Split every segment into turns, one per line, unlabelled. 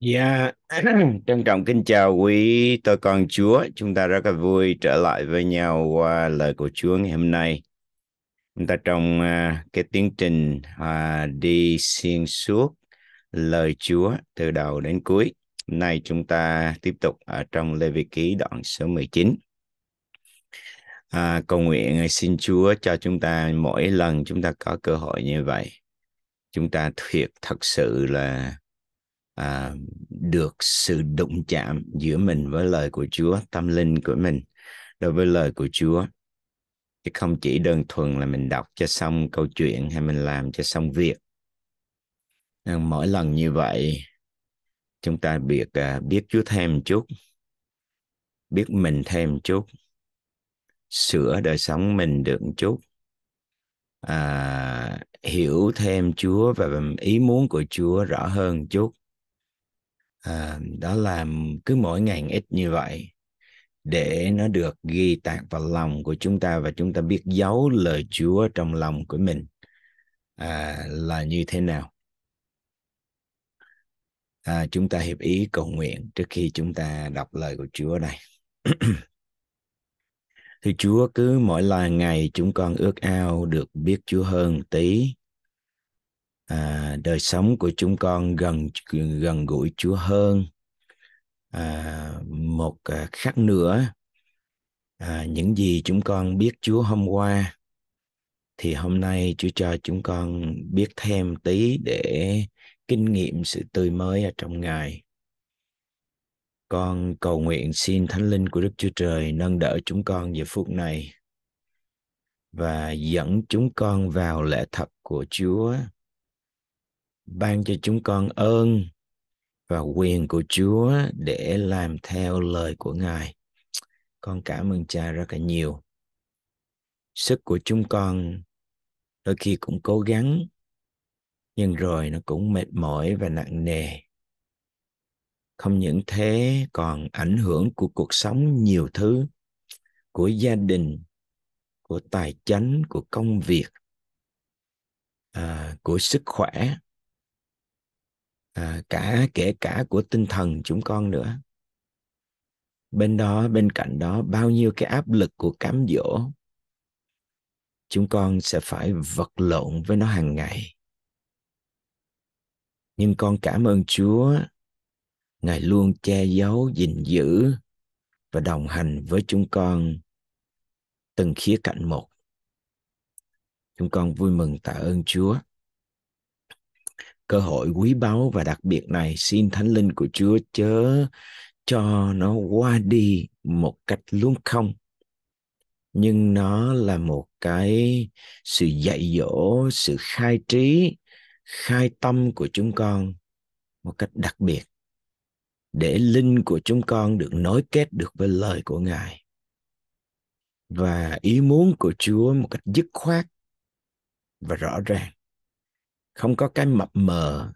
Dạ, trân trọng kính chào quý tôi con Chúa. Chúng ta rất là vui trở lại với nhau qua lời của Chúa ngày hôm nay. Chúng ta trong uh, cái tiến trình uh, đi xuyên suốt lời Chúa từ đầu đến cuối. Hôm nay chúng ta tiếp tục ở trong Lê Vi Ký đoạn số 19. À, cầu nguyện à, xin Chúa cho chúng ta mỗi lần chúng ta có cơ hội như vậy, chúng ta thiệt thật sự là à, được sự đụng chạm giữa mình với lời của Chúa, tâm linh của mình đối với lời của Chúa. Chứ không chỉ đơn thuần là mình đọc cho xong câu chuyện hay mình làm cho xong việc. Nên à, mỗi lần như vậy, chúng ta biết à, biết Chúa thêm chút, biết mình thêm chút, sửa đời sống mình được chút, à, hiểu thêm Chúa và ý muốn của Chúa rõ hơn chút à, đó là cứ mỗi ngày ít như vậy để nó được ghi tạc vào lòng của chúng ta và chúng ta biết giấu lời Chúa trong lòng của mình à, là như thế nào à, chúng ta hiệp ý cầu nguyện trước khi chúng ta đọc lời của Chúa đây thì Chúa cứ mỗi là ngày chúng con ước ao được biết Chúa hơn tí à, đời sống của chúng con gần gần gũi Chúa hơn à, một à, khắc nữa à, những gì chúng con biết Chúa hôm qua thì hôm nay Chúa cho chúng con biết thêm tí để kinh nghiệm sự tươi mới ở trong Ngài. Con cầu nguyện xin Thánh Linh của Đức Chúa Trời nâng đỡ chúng con giờ phút này và dẫn chúng con vào lẽ thật của Chúa ban cho chúng con ơn và quyền của Chúa để làm theo lời của Ngài. Con cảm ơn Cha rất là nhiều. Sức của chúng con đôi khi cũng cố gắng nhưng rồi nó cũng mệt mỏi và nặng nề. Không những thế còn ảnh hưởng của cuộc sống nhiều thứ, của gia đình, của tài chánh, của công việc, à, của sức khỏe à, cả kể cả của tinh thần chúng con nữa bên đó bên cạnh đó bao nhiêu cái áp lực của cám dỗ chúng con sẽ phải vật lộn với nó hàng ngày nhưng con cảm ơn chúa ngài luôn che giấu gìn giữ và đồng hành với chúng con từng khía cạnh một chúng con vui mừng tạ ơn chúa cơ hội quý báu và đặc biệt này xin thánh linh của chúa chớ cho nó qua đi một cách luôn không nhưng nó là một cái sự dạy dỗ sự khai trí khai tâm của chúng con một cách đặc biệt để linh của chúng con được nối kết được với lời của ngài và ý muốn của chúa một cách dứt khoát và rõ ràng không có cái mập mờ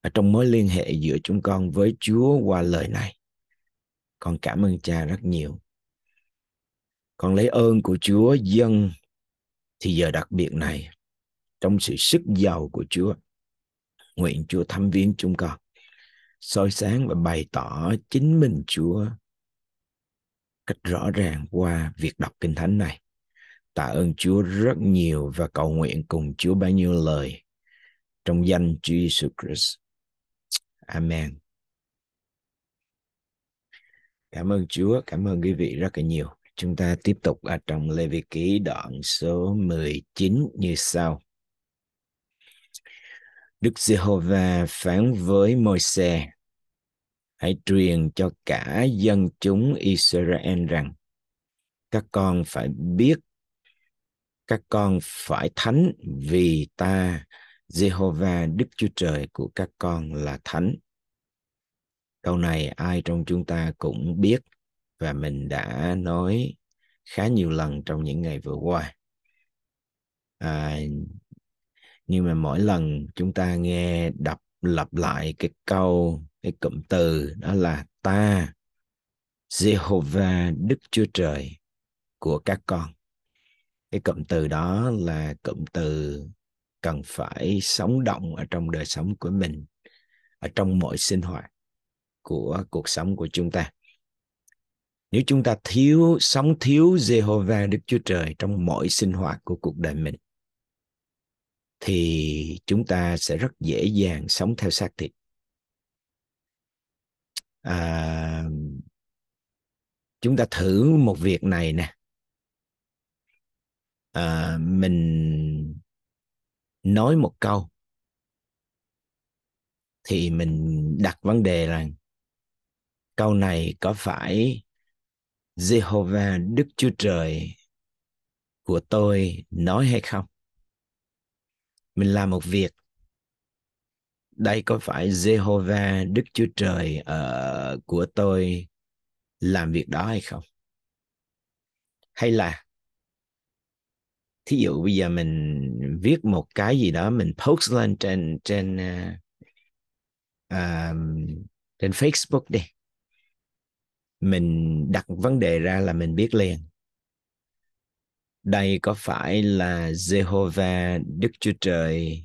ở trong mối liên hệ giữa chúng con với Chúa qua lời này. Con cảm ơn cha rất nhiều. Con lấy ơn của Chúa dân thì giờ đặc biệt này trong sự sức giàu của Chúa. Nguyện Chúa thăm viếng chúng con, soi sáng và bày tỏ chính mình Chúa cách rõ ràng qua việc đọc Kinh Thánh này. Tạ ơn Chúa rất nhiều và cầu nguyện cùng Chúa bao nhiêu lời trong danh Chúa Jesus, Christ. Amen. Cảm ơn Chúa, cảm ơn quý vị rất là nhiều. Chúng ta tiếp tục ở trong Lê Vi Ký đoạn số 19 như sau. Đức Giê-hô-va phán với Môi-se, hãy truyền cho cả dân chúng Israel rằng các con phải biết các con phải thánh vì ta Jehovah Đức Chúa Trời của các con là thánh. Câu này ai trong chúng ta cũng biết và mình đã nói khá nhiều lần trong những ngày vừa qua. À, nhưng mà mỗi lần chúng ta nghe đọc lặp lại cái câu cái cụm từ đó là ta Jehovah Đức Chúa Trời của các con. Cái cụm từ đó là cụm từ cần phải sống động ở trong đời sống của mình ở trong mọi sinh hoạt của cuộc sống của chúng ta nếu chúng ta thiếu sống thiếu Jehovah Đức Chúa Trời trong mọi sinh hoạt của cuộc đời mình thì chúng ta sẽ rất dễ dàng sống theo xác thịt à, chúng ta thử một việc này nè à, mình nói một câu thì mình đặt vấn đề rằng câu này có phải Jehovah Đức Chúa Trời của tôi nói hay không? Mình làm một việc đây có phải Jehovah Đức Chúa Trời uh, của tôi làm việc đó hay không? Hay là thí dụ bây giờ mình viết một cái gì đó mình post lên trên trên uh, uh, trên Facebook đi mình đặt vấn đề ra là mình biết liền đây có phải là Jehovah Đức Chúa Trời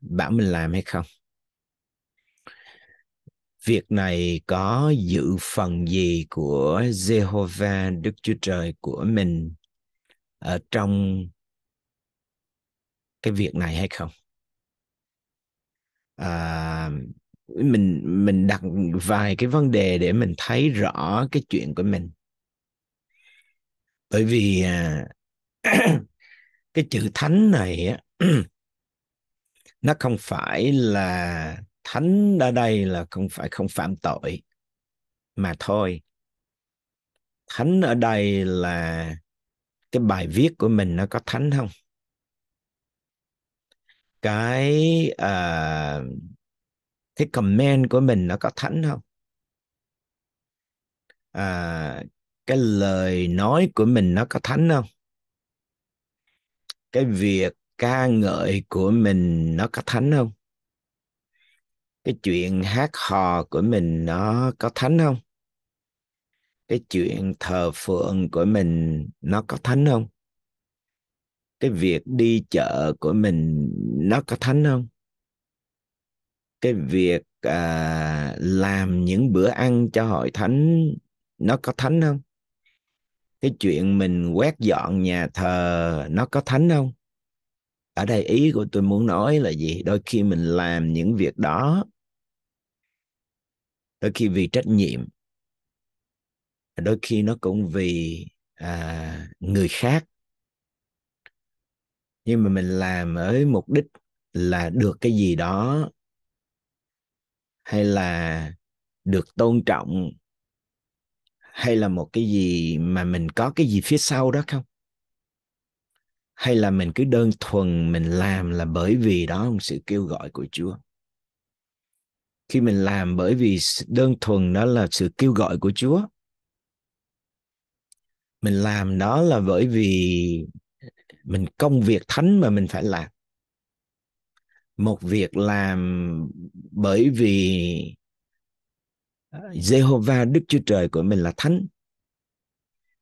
bảo mình làm hay không việc này có dự phần gì của Jehovah Đức Chúa Trời của mình ở trong cái việc này hay không à, mình mình đặt vài cái vấn đề để mình thấy rõ cái chuyện của mình bởi vì à, cái chữ thánh này á nó không phải là thánh ở đây là không phải không phạm tội mà thôi thánh ở đây là cái bài viết của mình nó có thánh không cái uh, cái comment của mình nó có thánh không à, cái lời nói của mình nó có thánh không cái việc ca ngợi của mình nó có thánh không cái chuyện hát hò của mình nó có thánh không cái chuyện thờ phượng của mình nó có thánh không cái việc đi chợ của mình nó có thánh không cái việc à, làm những bữa ăn cho hội thánh nó có thánh không cái chuyện mình quét dọn nhà thờ nó có thánh không ở đây ý của tôi muốn nói là gì đôi khi mình làm những việc đó đôi khi vì trách nhiệm đôi khi nó cũng vì à, người khác nhưng mà mình làm với mục đích là được cái gì đó hay là được tôn trọng hay là một cái gì mà mình có cái gì phía sau đó không hay là mình cứ đơn thuần mình làm là bởi vì đó không sự kêu gọi của Chúa khi mình làm bởi vì đơn thuần đó là sự kêu gọi của Chúa mình làm đó là bởi vì mình công việc thánh mà mình phải làm một việc làm bởi vì Jehovah à, Đức Chúa Trời của mình là thánh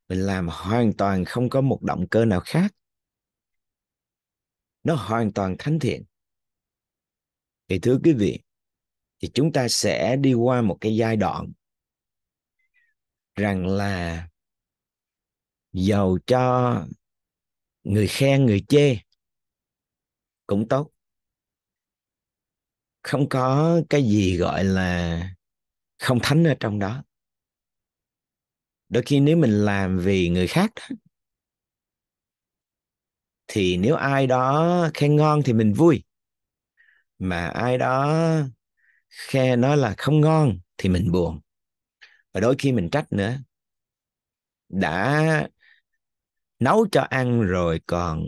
mình làm hoàn toàn không có một động cơ nào khác nó hoàn toàn thánh thiện thì thưa quý vị thì chúng ta sẽ đi qua một cái giai đoạn rằng là giàu cho người khen người chê cũng tốt không có cái gì gọi là không thánh ở trong đó đôi khi nếu mình làm vì người khác thì nếu ai đó khen ngon thì mình vui mà ai đó khe nói là không ngon thì mình buồn và đôi khi mình trách nữa đã nấu cho ăn rồi còn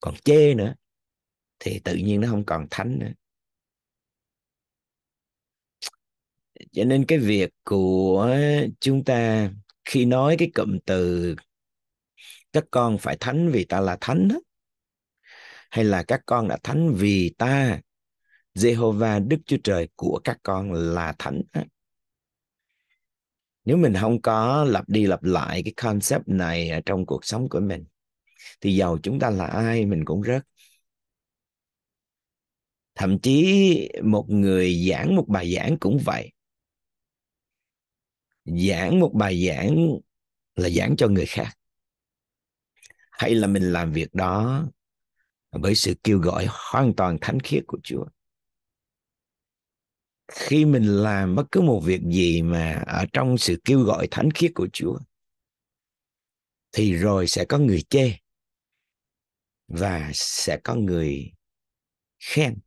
còn chê nữa thì tự nhiên nó không còn thánh nữa cho nên cái việc của chúng ta khi nói cái cụm từ các con phải thánh vì ta là thánh đó, hay là các con đã thánh vì ta Jehovah Đức Chúa Trời của các con là thánh đó nếu mình không có lặp đi lặp lại cái concept này trong cuộc sống của mình thì giàu chúng ta là ai mình cũng rớt thậm chí một người giảng một bài giảng cũng vậy giảng một bài giảng là giảng cho người khác hay là mình làm việc đó với sự kêu gọi hoàn toàn thánh khiết của Chúa khi mình làm bất cứ một việc gì mà ở trong sự kêu gọi thánh khiết của Chúa thì rồi sẽ có người chê và sẽ có người khen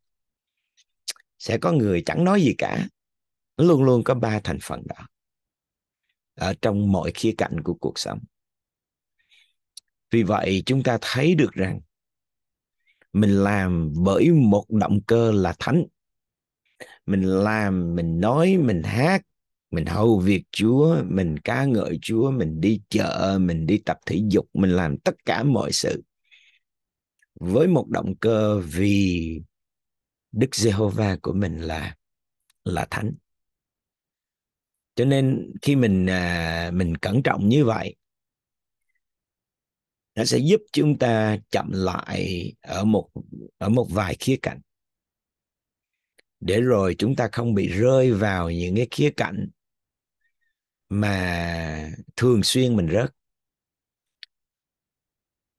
sẽ có người chẳng nói gì cả luôn luôn có ba thành phần đó ở trong mọi khía cạnh của cuộc sống vì vậy chúng ta thấy được rằng mình làm bởi một động cơ là thánh mình làm mình nói mình hát mình hầu việc Chúa, mình ca ngợi Chúa, mình đi chợ, mình đi tập thể dục, mình làm tất cả mọi sự với một động cơ vì Đức Giê-hô-va của mình là là thánh. Cho nên khi mình à, mình cẩn trọng như vậy nó sẽ giúp chúng ta chậm lại ở một ở một vài khía cạnh để rồi chúng ta không bị rơi vào những cái khía cạnh mà thường xuyên mình rớt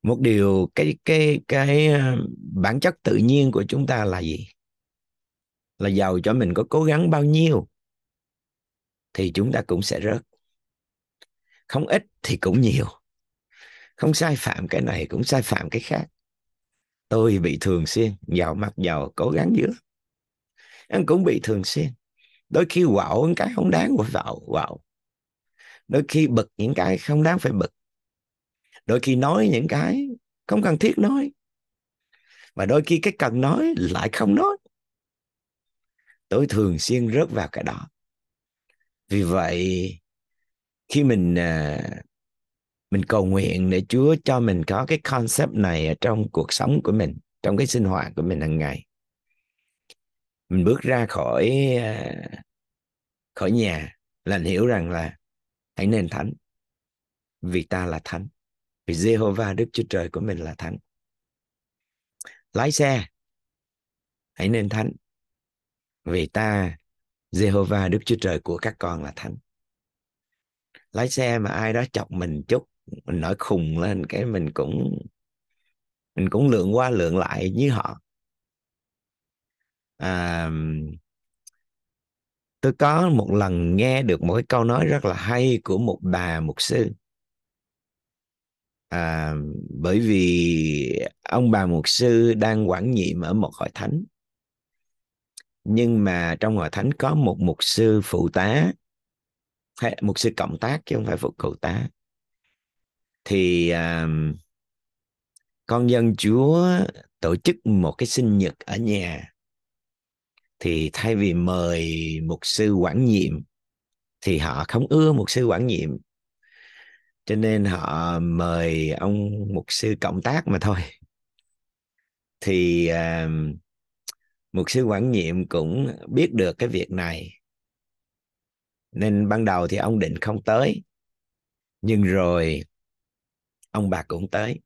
một điều cái cái cái ờ, bản chất tự nhiên của chúng ta là gì là giàu cho mình có cố gắng bao nhiêu thì chúng ta cũng sẽ rớt không ít thì cũng nhiều không sai phạm cái này cũng sai phạm cái khác tôi bị thường xuyên giàu mặc giàu cố gắng dữ lắm anh cũng bị thường xuyên đôi khi quạo những cái không đáng phải vào quạo đôi khi bực những cái không đáng phải bực đôi khi nói những cái không cần thiết nói và đôi khi cái cần nói lại không nói tôi thường xuyên rớt vào cái đó vì vậy khi mình à, mình cầu nguyện để Chúa cho mình có cái concept này ở trong cuộc sống của mình trong cái sinh hoạt của mình hàng ngày mình bước ra khỏi à, khỏi nhà là hiểu rằng là hãy nên thánh vì ta là thánh vì Jehovah Đức Chúa Trời của mình là thánh lái xe hãy nên thánh vì ta Jehovah Đức Chúa Trời của các con là thánh lái xe mà ai đó chọc mình chút mình nổi khùng lên cái mình cũng mình cũng lượng qua lượng lại với họ à, tôi có một lần nghe được một cái câu nói rất là hay của một bà mục sư à, bởi vì ông bà mục sư đang quản nhiệm ở một hội thánh nhưng mà trong hội thánh có một mục sư phụ tá hay mục sư cộng tác chứ không phải phục cụ tá thì à, con dân chúa tổ chức một cái sinh nhật ở nhà thì thay vì mời mục sư quản nhiệm thì họ không ưa mục sư quản nhiệm cho nên họ mời ông mục sư cộng tác mà thôi thì uh, mục sư quản nhiệm cũng biết được cái việc này nên ban đầu thì ông định không tới nhưng rồi ông bà cũng tới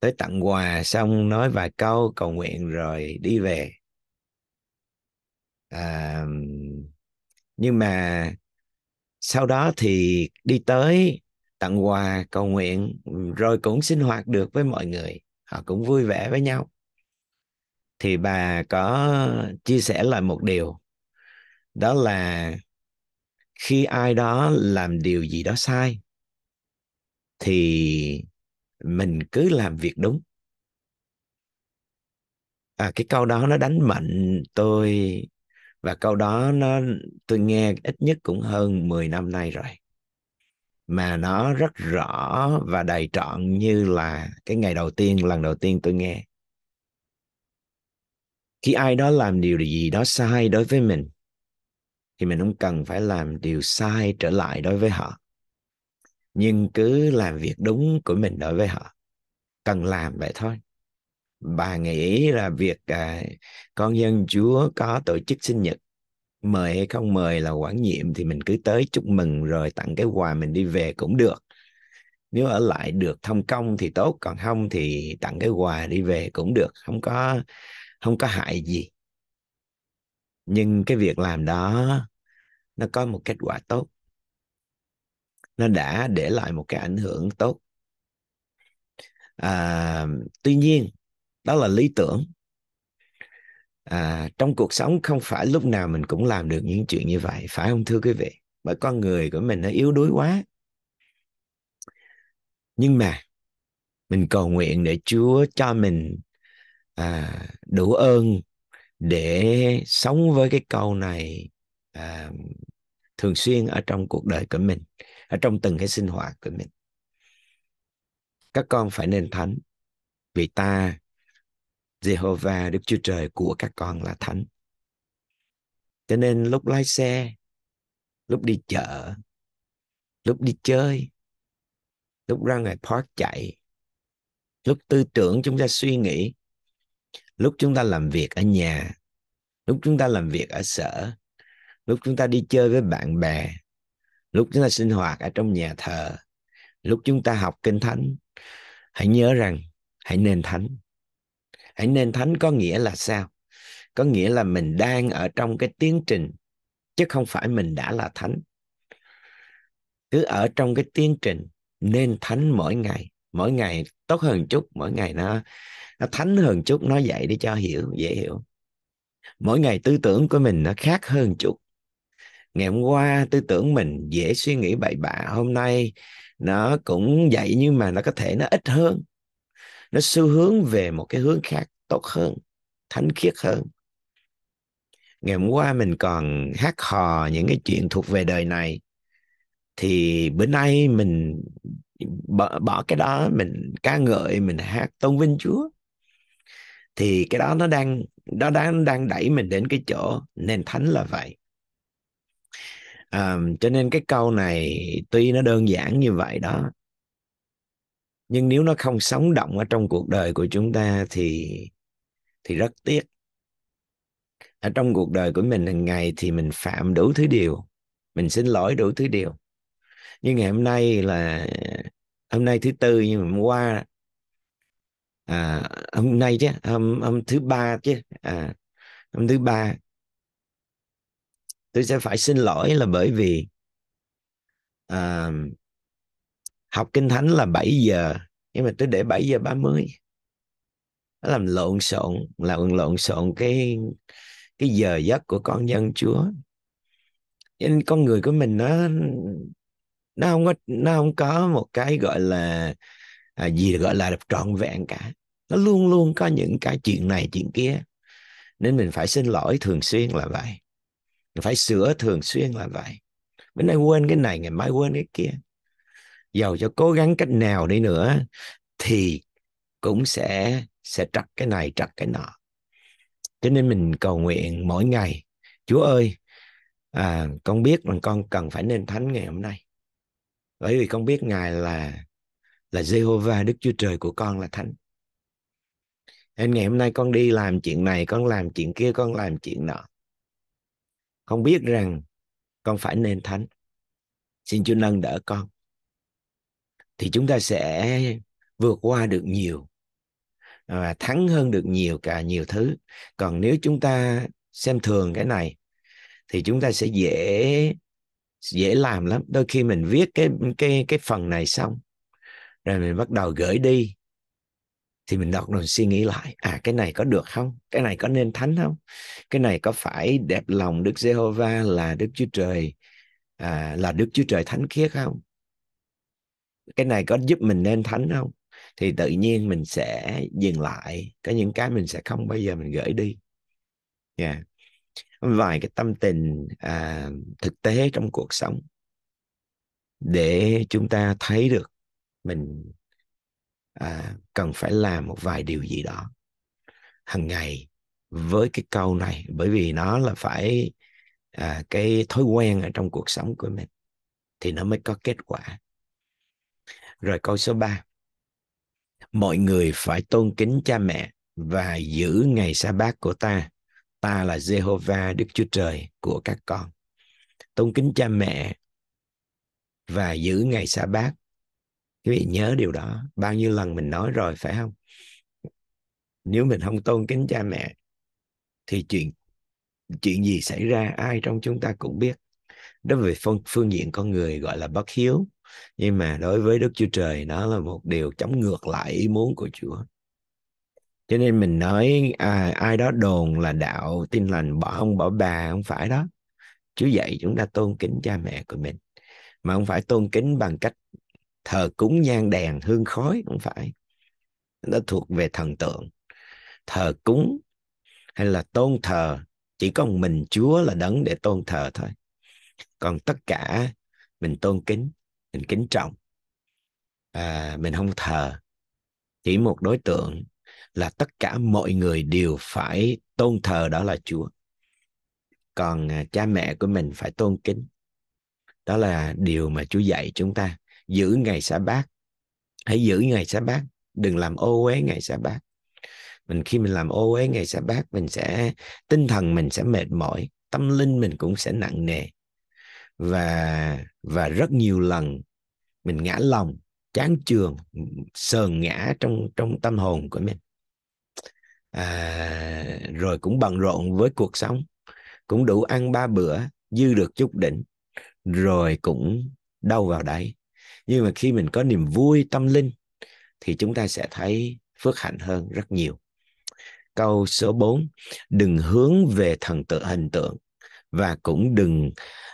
tới tặng quà xong nói vài câu cầu nguyện rồi đi về à, nhưng mà sau đó thì đi tới tặng quà cầu nguyện rồi cũng sinh hoạt được với mọi người họ cũng vui vẻ với nhau thì bà có chia sẻ lại một điều đó là khi ai đó làm điều gì đó sai thì mình cứ làm việc đúng à, cái câu đó nó đánh mạnh tôi và câu đó nó tôi nghe ít nhất cũng hơn 10 năm nay rồi mà nó rất rõ và đầy trọn như là cái ngày đầu tiên lần đầu tiên tôi nghe khi ai đó làm điều gì đó sai đối với mình thì mình không cần phải làm điều sai trở lại đối với họ nhưng cứ làm việc đúng của mình đối với họ cần làm vậy thôi bà nghĩ là việc à, con dân chúa có tổ chức sinh nhật mời hay không mời là quản nhiệm thì mình cứ tới chúc mừng rồi tặng cái quà mình đi về cũng được nếu ở lại được thông công thì tốt còn không thì tặng cái quà đi về cũng được không có không có hại gì nhưng cái việc làm đó nó có một kết quả tốt nó đã để lại một cái ảnh hưởng tốt à, tuy nhiên đó là lý tưởng à, trong cuộc sống không phải lúc nào mình cũng làm được những chuyện như vậy phải không thưa quý vị bởi con người của mình nó yếu đuối quá nhưng mà mình cầu nguyện để Chúa cho mình à, đủ ơn để sống với cái câu này à, thường xuyên ở trong cuộc đời của mình ở trong từng cái sinh hoạt của mình các con phải nên thánh vì ta Jehovah Đức Chúa Trời của các con là thánh. Cho nên lúc lái xe, lúc đi chợ, lúc đi chơi, lúc ra ngoài park chạy, lúc tư tưởng chúng ta suy nghĩ, lúc chúng ta làm việc ở nhà, lúc chúng ta làm việc ở sở, lúc chúng ta đi chơi với bạn bè, lúc chúng ta sinh hoạt ở trong nhà thờ, lúc chúng ta học kinh thánh, hãy nhớ rằng hãy nên thánh hãy nên thánh có nghĩa là sao có nghĩa là mình đang ở trong cái tiến trình chứ không phải mình đã là thánh cứ ở trong cái tiến trình nên thánh mỗi ngày mỗi ngày tốt hơn chút mỗi ngày nó nó thánh hơn chút nó dạy để cho hiểu dễ hiểu mỗi ngày tư tưởng của mình nó khác hơn chút ngày hôm qua tư tưởng mình dễ suy nghĩ bậy bạ hôm nay nó cũng vậy nhưng mà nó có thể nó ít hơn nó xu hướng về một cái hướng khác tốt hơn thánh khiết hơn ngày hôm qua mình còn hát hò những cái chuyện thuộc về đời này thì bữa nay mình bỏ, bỏ cái đó mình ca ngợi mình hát tôn vinh chúa thì cái đó nó đang đó đang đang đẩy mình đến cái chỗ nên thánh là vậy à, cho nên cái câu này tuy nó đơn giản như vậy đó nhưng nếu nó không sống động ở trong cuộc đời của chúng ta thì thì rất tiếc ở trong cuộc đời của mình hàng ngày thì mình phạm đủ thứ điều mình xin lỗi đủ thứ điều nhưng ngày hôm nay là hôm nay thứ tư nhưng mà hôm qua à, hôm nay chứ hôm hôm thứ ba chứ à, hôm thứ ba tôi sẽ phải xin lỗi là bởi vì à, học kinh thánh là 7 giờ nhưng mà tôi để 7 giờ 30 nó làm lộn xộn làm lộn xộn cái cái giờ giấc của con dân Chúa nên con người của mình nó nó không có nó không có một cái gọi là à, gì gọi là được trọn vẹn cả nó luôn luôn có những cái chuyện này chuyện kia nên mình phải xin lỗi thường xuyên là vậy phải sửa thường xuyên là vậy bữa nay quên cái này ngày mai quên cái kia giàu cho cố gắng cách nào đi nữa thì cũng sẽ sẽ trật cái này trật cái nọ cho nên mình cầu nguyện mỗi ngày chúa ơi à, con biết rằng con cần phải nên thánh ngày hôm nay bởi vì con biết ngài là là Jehovah Đức Chúa Trời của con là thánh nên ngày hôm nay con đi làm chuyện này con làm chuyện kia con làm chuyện nọ con biết rằng con phải nên thánh xin Chúa nâng đỡ con thì chúng ta sẽ vượt qua được nhiều và thắng hơn được nhiều cả nhiều thứ còn nếu chúng ta xem thường cái này thì chúng ta sẽ dễ dễ làm lắm đôi khi mình viết cái cái cái phần này xong rồi mình bắt đầu gửi đi thì mình đọc rồi suy nghĩ lại à cái này có được không cái này có nên thánh không cái này có phải đẹp lòng Đức Giê-hô-va là Đức Chúa Trời à, là Đức Chúa Trời thánh khiết không cái này có giúp mình nên thánh không thì tự nhiên mình sẽ dừng lại có những cái mình sẽ không bao giờ mình gửi đi yeah. Dạ. vài cái tâm tình à, thực tế trong cuộc sống để chúng ta thấy được mình à, cần phải làm một vài điều gì đó hàng ngày với cái câu này bởi vì nó là phải à, cái thói quen ở trong cuộc sống của mình thì nó mới có kết quả rồi câu số 3. Mọi người phải tôn kính cha mẹ và giữ ngày sa bát của ta. Ta là Jehovah Đức Chúa Trời của các con. Tôn kính cha mẹ và giữ ngày sa bát. Quý vị nhớ điều đó. Bao nhiêu lần mình nói rồi phải không? Nếu mình không tôn kính cha mẹ thì chuyện chuyện gì xảy ra ai trong chúng ta cũng biết đó về phương, phương diện con người gọi là bất hiếu nhưng mà đối với đức chúa trời đó là một điều chống ngược lại ý muốn của chúa cho nên mình nói à, ai đó đồn là đạo tin lành bỏ ông bỏ bà không phải đó chúa dạy chúng ta tôn kính cha mẹ của mình mà không phải tôn kính bằng cách thờ cúng nhang đèn hương khói không phải nó thuộc về thần tượng thờ cúng hay là tôn thờ chỉ có mình chúa là đấng để tôn thờ thôi còn tất cả mình tôn kính mình kính trọng à, mình không thờ chỉ một đối tượng là tất cả mọi người đều phải tôn thờ đó là chúa còn à, cha mẹ của mình phải tôn kính đó là điều mà chúa dạy chúng ta giữ ngày sa bát hãy giữ ngày sa bát đừng làm ô uế ngày sa bát mình khi mình làm ô uế ngày sa bát mình sẽ tinh thần mình sẽ mệt mỏi tâm linh mình cũng sẽ nặng nề và và rất nhiều lần mình ngã lòng chán trường sờn ngã trong trong tâm hồn của mình à, rồi cũng bận rộn với cuộc sống cũng đủ ăn ba bữa dư được chút đỉnh rồi cũng đâu vào đấy nhưng mà khi mình có niềm vui tâm linh thì chúng ta sẽ thấy phước hạnh hơn rất nhiều câu số 4 đừng hướng về thần tượng hình tượng và cũng đừng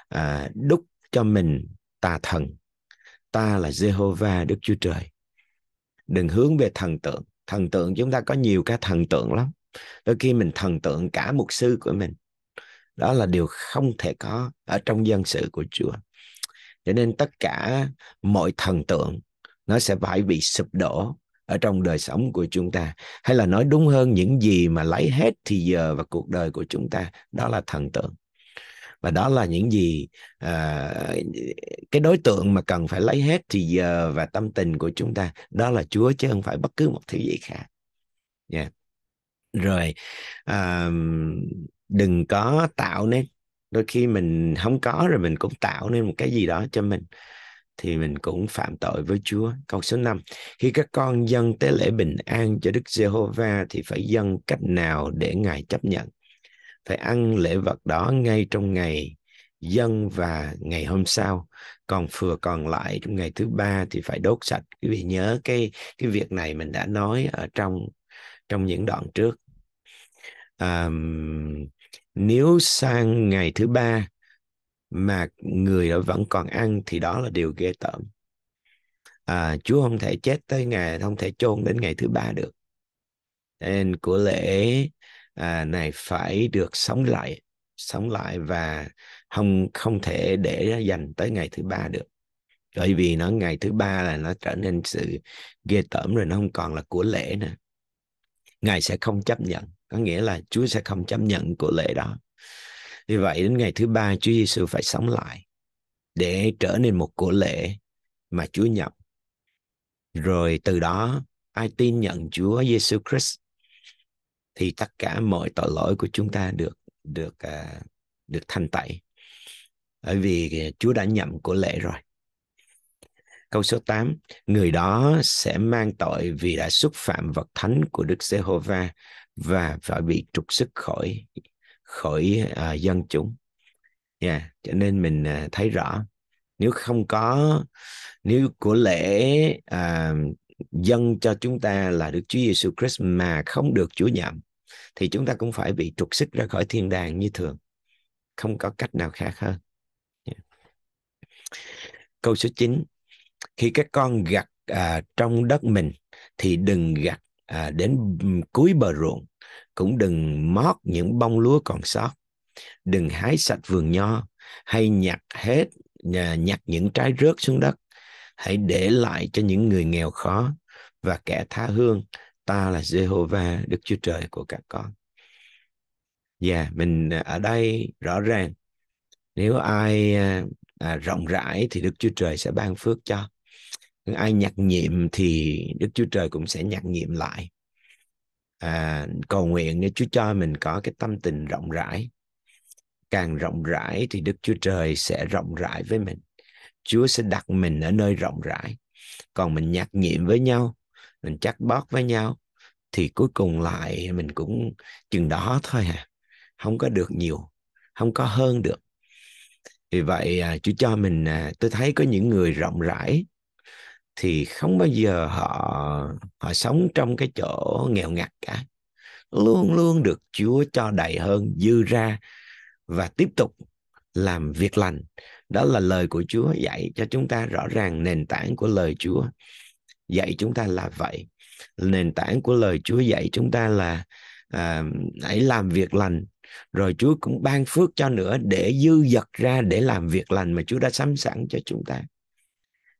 à, đúc cho mình tà thần ta là Jehovah Đức Chúa Trời đừng hướng về thần tượng thần tượng chúng ta có nhiều cái thần tượng lắm đôi khi mình thần tượng cả mục sư của mình đó là điều không thể có ở trong dân sự của Chúa cho nên tất cả mọi thần tượng nó sẽ phải bị sụp đổ ở trong đời sống của chúng ta hay là nói đúng hơn những gì mà lấy hết thì giờ và cuộc đời của chúng ta đó là thần tượng và đó là những gì à, cái đối tượng mà cần phải lấy hết thì giờ và tâm tình của chúng ta đó là Chúa chứ không phải bất cứ một thứ gì khác. Yeah. Dạ. Rồi à, đừng có tạo nên đôi khi mình không có rồi mình cũng tạo nên một cái gì đó cho mình thì mình cũng phạm tội với Chúa. Câu số 5. Khi các con dâng tế lễ bình an cho Đức Giê-hô-va thì phải dâng cách nào để Ngài chấp nhận? phải ăn lễ vật đó ngay trong ngày dân và ngày hôm sau còn thừa còn lại trong ngày thứ ba thì phải đốt sạch quý vị nhớ cái cái việc này mình đã nói ở trong trong những đoạn trước à, nếu sang ngày thứ ba mà người đó vẫn còn ăn thì đó là điều ghê tởm à, Chúa không thể chết tới ngày không thể chôn đến ngày thứ ba được nên của lễ à, này phải được sống lại sống lại và không không thể để dành tới ngày thứ ba được bởi vì nó ngày thứ ba là nó trở nên sự ghê tởm rồi nó không còn là của lễ nữa ngài sẽ không chấp nhận có nghĩa là chúa sẽ không chấp nhận của lễ đó vì vậy đến ngày thứ ba chúa giêsu phải sống lại để trở nên một của lễ mà chúa nhập rồi từ đó ai tin nhận chúa giêsu christ thì tất cả mọi tội lỗi của chúng ta được được uh, được thanh tẩy bởi vì à, Chúa đã nhậm của lễ rồi. Câu số 8, người đó sẽ mang tội vì đã xúc phạm vật thánh của Đức Giê-hô-va và phải bị trục xuất khỏi khỏi uh, dân chúng. Yeah, cho nên mình uh, thấy rõ nếu không có nếu của lễ uh, dân cho chúng ta là Đức Chúa Giêsu Christ mà không được Chúa nhận thì chúng ta cũng phải bị trục xuất ra khỏi thiên đàng như thường. Không có cách nào khác hơn. Dạ. Câu số 9. Khi các con gặt à, trong đất mình thì đừng gặt à, đến cuối bờ ruộng, cũng đừng mót những bông lúa còn sót. Đừng hái sạch vườn nho hay nhặt hết à, nhặt những trái rớt xuống đất hãy để lại cho những người nghèo khó và kẻ tha hương ta là Jehovah Đức Chúa Trời của các con. Dạ, yeah, mình à, ở đây rõ ràng nếu ai à, à, rộng rãi thì Đức Chúa Trời sẽ ban phước cho. ai nhặt nhiệm thì Đức Chúa Trời cũng sẽ nhặt nhiệm lại. À, cầu nguyện để Chúa cho mình có cái tâm tình rộng rãi. Càng rộng rãi thì Đức Chúa Trời sẽ rộng rãi với mình. Chúa sẽ đặt mình ở nơi rộng rãi còn mình nhạc nhịn với nhau mình chắc bót với nhau thì cuối cùng lại mình cũng chừng đó thôi à không có được nhiều không có hơn được vì vậy à, Chúa cho mình à, tôi thấy có những người rộng rãi thì không bao giờ họ họ sống trong cái chỗ nghèo ngặt cả luôn luôn được Chúa cho đầy hơn dư ra và tiếp tục làm việc lành đó là lời của Chúa dạy cho chúng ta rõ ràng nền tảng của lời Chúa dạy chúng ta là vậy nền tảng của lời Chúa dạy chúng ta là à, hãy làm việc lành rồi Chúa cũng ban phước cho nữa để dư dật ra để làm việc lành mà Chúa đã sắm sẵn cho chúng ta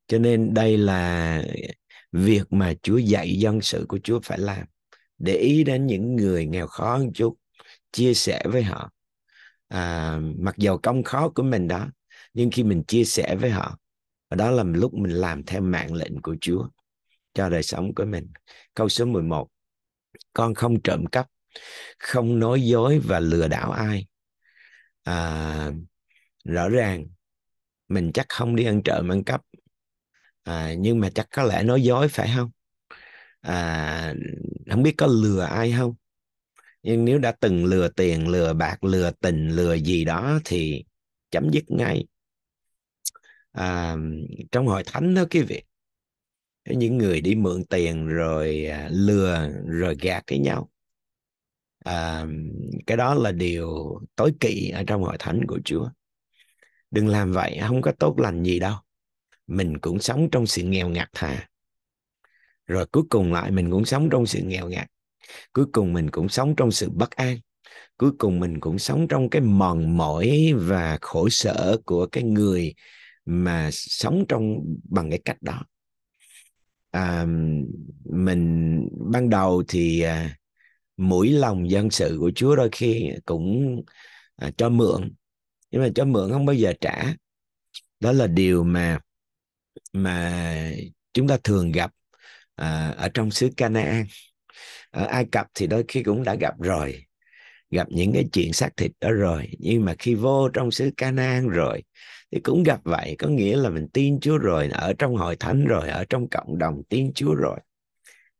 cho nên đây là việc mà Chúa dạy dân sự của Chúa phải làm để ý đến những người nghèo khó một chút chia sẻ với họ à, mặc dầu công khó của mình đó nhưng khi mình chia sẻ với họ và đó là lúc mình làm theo mạng lệnh của Chúa cho đời sống của mình câu số 11 con không trộm cắp không nói dối và lừa đảo ai à, rõ ràng mình chắc không đi ăn trộm ăn cắp à, nhưng mà chắc có lẽ nói dối phải không à, không biết có lừa ai không nhưng nếu đã từng lừa tiền lừa bạc lừa tình lừa gì đó thì chấm dứt ngay à, trong hội thánh đó quý vị những người đi mượn tiền rồi à, lừa rồi gạt với nhau à, cái đó là điều tối kỵ ở trong hội thánh của Chúa đừng làm vậy không có tốt lành gì đâu mình cũng sống trong sự nghèo ngặt thà rồi cuối cùng lại mình cũng sống trong sự nghèo ngặt cuối cùng mình cũng sống trong sự bất an cuối cùng mình cũng sống trong cái mòn mỏi và khổ sở của cái người mà sống trong bằng cái cách đó à, mình ban đầu thì à, mũi lòng dân sự của Chúa đôi khi cũng à, cho mượn nhưng mà cho mượn không bao giờ trả đó là điều mà mà chúng ta thường gặp à, ở trong xứ Canaan ở Ai Cập thì đôi khi cũng đã gặp rồi gặp những cái chuyện xác thịt đó rồi nhưng mà khi vô trong xứ Canaan rồi thì cũng gặp vậy có nghĩa là mình tin Chúa rồi ở trong hội thánh rồi ở trong cộng đồng tin Chúa rồi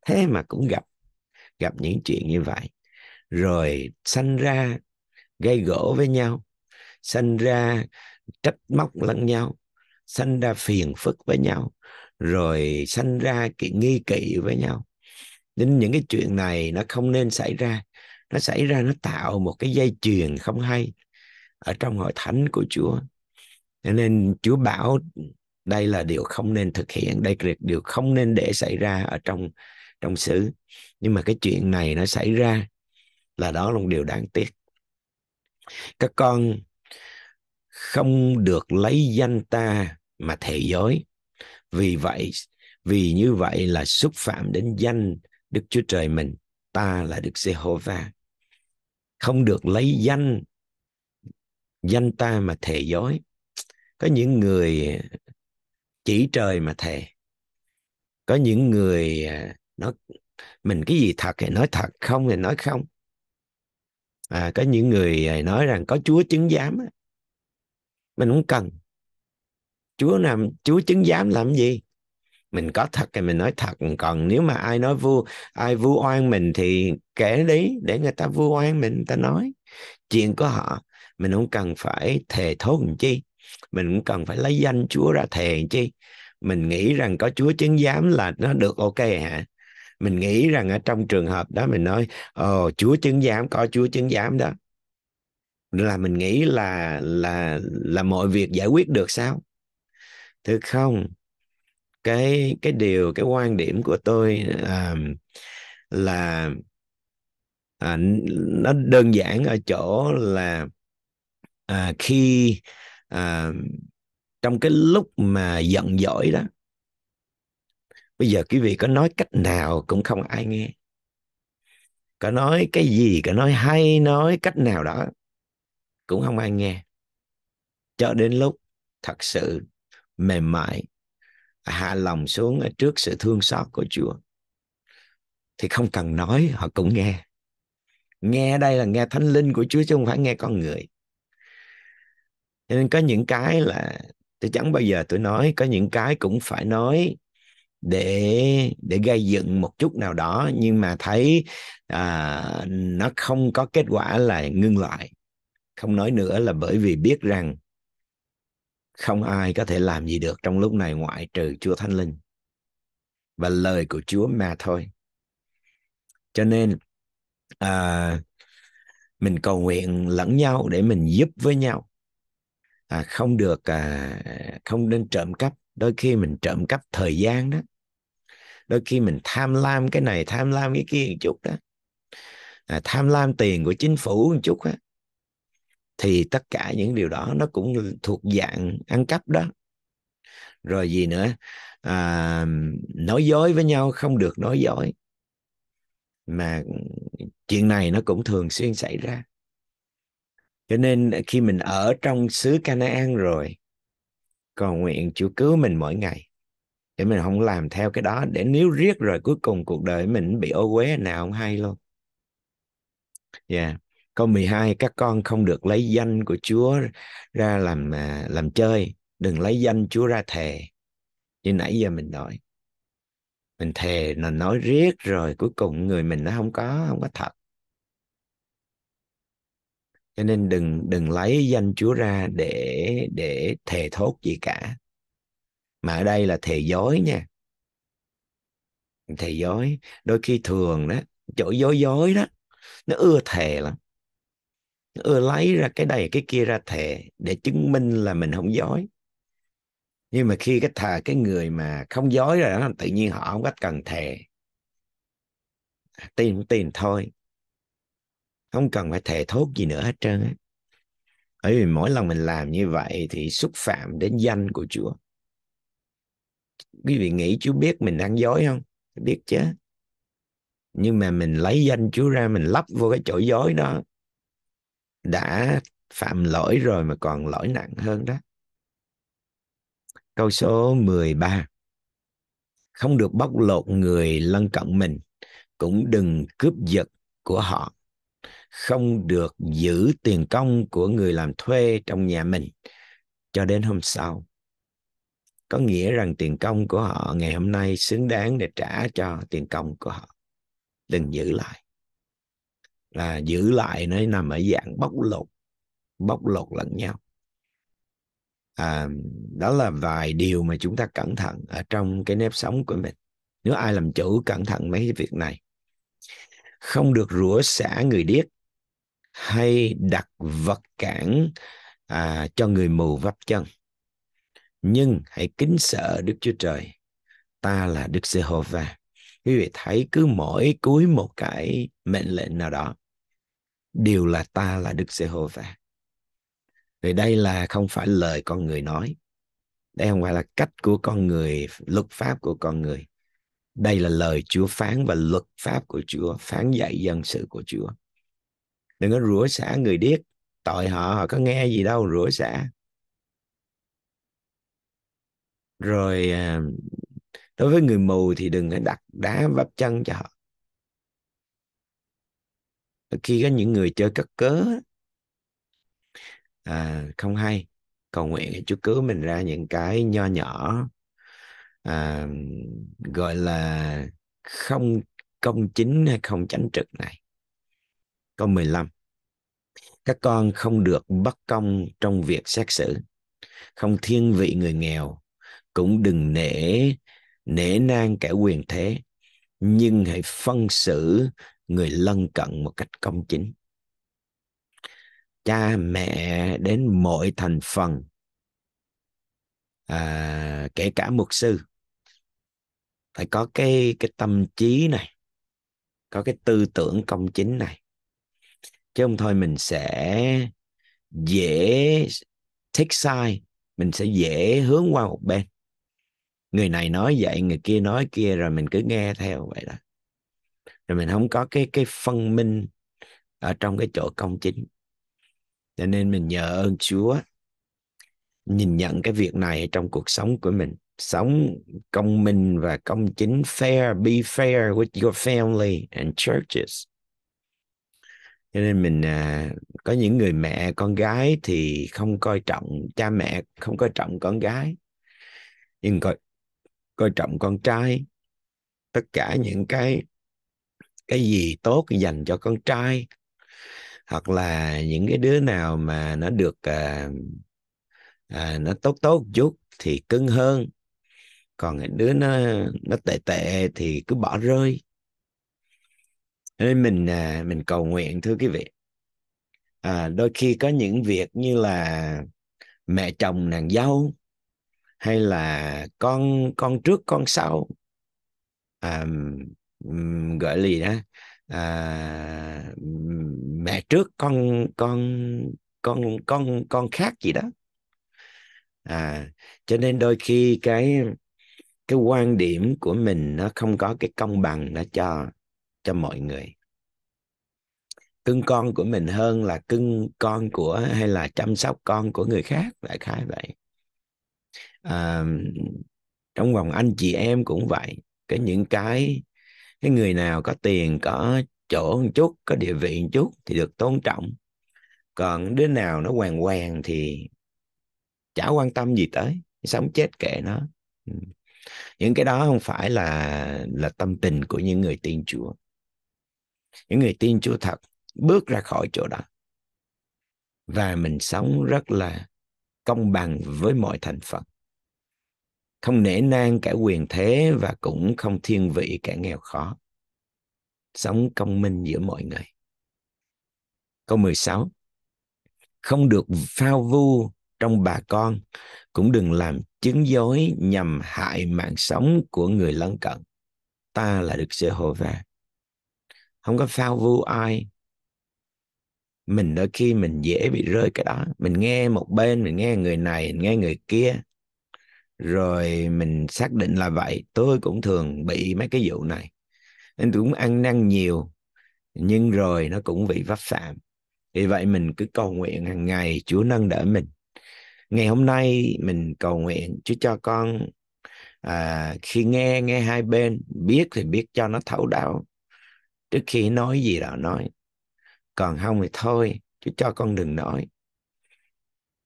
thế mà cũng gặp gặp những chuyện như vậy rồi sanh ra gây gỗ với nhau sanh ra trách móc lẫn nhau sanh ra phiền phức với nhau rồi sanh ra cái nghi kỵ với nhau nên những cái chuyện này nó không nên xảy ra nó xảy ra nó tạo một cái dây chuyền không hay ở trong hội thánh của Chúa nên chúa bảo đây là điều không nên thực hiện đây là điều không nên để xảy ra ở trong trong xứ nhưng mà cái chuyện này nó xảy ra là đó là một điều đáng tiếc các con không được lấy danh ta mà thề dối vì vậy vì như vậy là xúc phạm đến danh đức chúa trời mình ta là đức jehovah không được lấy danh danh ta mà thề dối có những người à, chỉ trời mà thề có những người à, nó mình cái gì thật thì nói thật không thì nói không à, có những người à, nói rằng có chúa chứng giám mình cũng cần chúa làm chúa chứng giám làm gì mình có thật thì mình nói thật còn nếu mà ai nói vu ai vu oan mình thì kể lý để người ta vu oan mình người ta nói chuyện của họ mình không cần phải thề thốt làm chi mình cũng cần phải lấy danh Chúa ra thề chứ mình nghĩ rằng có Chúa chứng giám là nó được ok hả mình nghĩ rằng ở trong trường hợp đó mình nói ồ Chúa chứng giám có Chúa chứng giám đó là mình nghĩ là là là mọi việc giải quyết được sao thưa không cái cái điều cái quan điểm của tôi à, là à, nó đơn giản ở chỗ là à, khi à, trong cái lúc mà giận dỗi đó bây giờ quý vị có nói cách nào cũng không ai nghe có nói cái gì có nói hay nói cách nào đó cũng không ai nghe cho đến lúc thật sự mềm mại hạ lòng xuống trước sự thương xót của chúa thì không cần nói họ cũng nghe nghe đây là nghe thánh linh của chúa chứ không phải nghe con người nên có những cái là tôi chẳng bao giờ tôi nói có những cái cũng phải nói để để gây dựng một chút nào đó nhưng mà thấy à, nó không có kết quả là ngưng lại không nói nữa là bởi vì biết rằng không ai có thể làm gì được trong lúc này ngoại trừ Chúa Thánh Linh và lời của Chúa mà thôi. Cho nên à, mình cầu nguyện lẫn nhau để mình giúp với nhau à, không được à, không nên trộm cắp đôi khi mình trộm cắp thời gian đó đôi khi mình tham lam cái này tham lam cái kia một chút đó à, tham lam tiền của chính phủ một chút á thì tất cả những điều đó nó cũng thuộc dạng ăn cắp đó rồi gì nữa à, nói dối với nhau không được nói dối mà chuyện này nó cũng thường xuyên xảy ra cho nên khi mình ở trong xứ Canaan rồi cầu nguyện Chúa cứu mình mỗi ngày để mình không làm theo cái đó để nếu riết rồi cuối cùng cuộc đời mình bị ô uế nào không hay luôn. Dạ. Yeah. Câu 12 các con không được lấy danh của Chúa ra làm à, làm chơi, đừng lấy danh Chúa ra thề. Như nãy giờ mình nói. Mình thề là nói riết rồi cuối cùng người mình nó không có không có thật cho nên đừng đừng lấy danh Chúa ra để để thề thốt gì cả mà ở đây là thề dối nha thề dối đôi khi thường đó chỗ dối dối đó nó ưa thề lắm nó ưa lấy ra cái này cái kia ra thề để chứng minh là mình không dối nhưng mà khi cái thà cái người mà không dối rồi đó tự nhiên họ không có cần thề à, tin tin thôi không cần phải thề thốt gì nữa hết trơn á bởi vì mỗi lần mình làm như vậy thì xúc phạm đến danh của Chúa quý vị nghĩ Chúa biết mình đang dối không biết chứ nhưng mà mình lấy danh Chúa ra mình lắp vô cái chỗ dối đó đã phạm lỗi rồi mà còn lỗi nặng hơn đó câu số 13 không được bóc lột người lân cận mình cũng đừng cướp giật của họ không được giữ tiền công của người làm thuê trong nhà mình cho đến hôm sau có nghĩa rằng tiền công của họ ngày hôm nay xứng đáng để trả cho tiền công của họ đừng giữ lại là giữ lại nó nằm ở dạng bóc lột bóc lột lẫn nhau à, đó là vài điều mà chúng ta cẩn thận ở trong cái nếp sống của mình nếu ai làm chủ cẩn thận mấy cái việc này không được rủa xả người điếc hay đặt vật cản à, cho người mù vấp chân nhưng hãy kính sợ Đức Chúa Trời ta là Đức Giê-hô-va quý vị thấy cứ mỗi cuối một cái mệnh lệnh nào đó đều là ta là Đức Giê-hô-va vì đây là không phải lời con người nói đây không phải là cách của con người luật pháp của con người đây là lời Chúa phán và luật pháp của Chúa phán dạy dân sự của Chúa đừng có rửa xả người điếc tội họ họ có nghe gì đâu rửa xả rồi à, đối với người mù thì đừng có đặt đá vấp chân cho họ khi có những người chơi cất cớ à, không hay cầu nguyện để Chúa cứu mình ra những cái nho nhỏ à, gọi là không công chính hay không chánh trực này câu 15 các con không được bất công trong việc xét xử không thiên vị người nghèo cũng đừng nể nể nang kẻ quyền thế nhưng hãy phân xử người lân cận một cách công chính cha mẹ đến mọi thành phần à, kể cả mục sư phải có cái cái tâm trí này có cái tư tưởng công chính này chứ không thôi mình sẽ dễ take sai, mình sẽ dễ hướng qua một bên người này nói vậy người kia nói kia rồi mình cứ nghe theo vậy đó rồi mình không có cái cái phân minh ở trong cái chỗ công chính cho nên mình nhờ ơn Chúa nhìn nhận cái việc này trong cuộc sống của mình sống công minh và công chính fair be fair with your family and churches cho nên mình à, có những người mẹ con gái thì không coi trọng cha mẹ không coi trọng con gái nhưng coi coi trọng con trai tất cả những cái cái gì tốt dành cho con trai hoặc là những cái đứa nào mà nó được à, à, nó tốt tốt chút thì cưng hơn còn đứa nó nó tệ tệ thì cứ bỏ rơi nên mình à, mình cầu nguyện thưa quý vị à, đôi khi có những việc như là mẹ chồng nàng dâu hay là con con trước con sau à, gọi lì đó à, mẹ trước con con con con con khác gì đó à cho nên đôi khi cái cái quan điểm của mình nó không có cái công bằng nó cho cho mọi người cưng con của mình hơn là cưng con của hay là chăm sóc con của người khác đại khái vậy à, trong vòng anh chị em cũng vậy cái những cái cái người nào có tiền có chỗ một chút có địa vị một chút thì được tôn trọng còn đứa nào nó hoàng hoàng thì chả quan tâm gì tới sống chết kệ nó ừ. những cái đó không phải là là tâm tình của những người tiên chúa những người tin Chúa thật bước ra khỏi chỗ đó và mình sống rất là công bằng với mọi thành phần không nể nang cả quyền thế và cũng không thiên vị cả nghèo khó sống công minh giữa mọi người câu 16 không được phao vu trong bà con cũng đừng làm chứng dối nhằm hại mạng sống của người lân cận ta là được giê hô va không có phao vu ai mình đôi khi mình dễ bị rơi cái đó mình nghe một bên mình nghe người này mình nghe người kia rồi mình xác định là vậy tôi cũng thường bị mấy cái vụ này nên tôi cũng ăn năn nhiều nhưng rồi nó cũng bị vấp phạm vì vậy mình cứ cầu nguyện hàng ngày chúa nâng đỡ mình ngày hôm nay mình cầu nguyện chúa cho con à, khi nghe nghe hai bên biết thì biết cho nó thấu đáo trước khi nói gì đó nói còn không thì thôi chú cho con đừng nói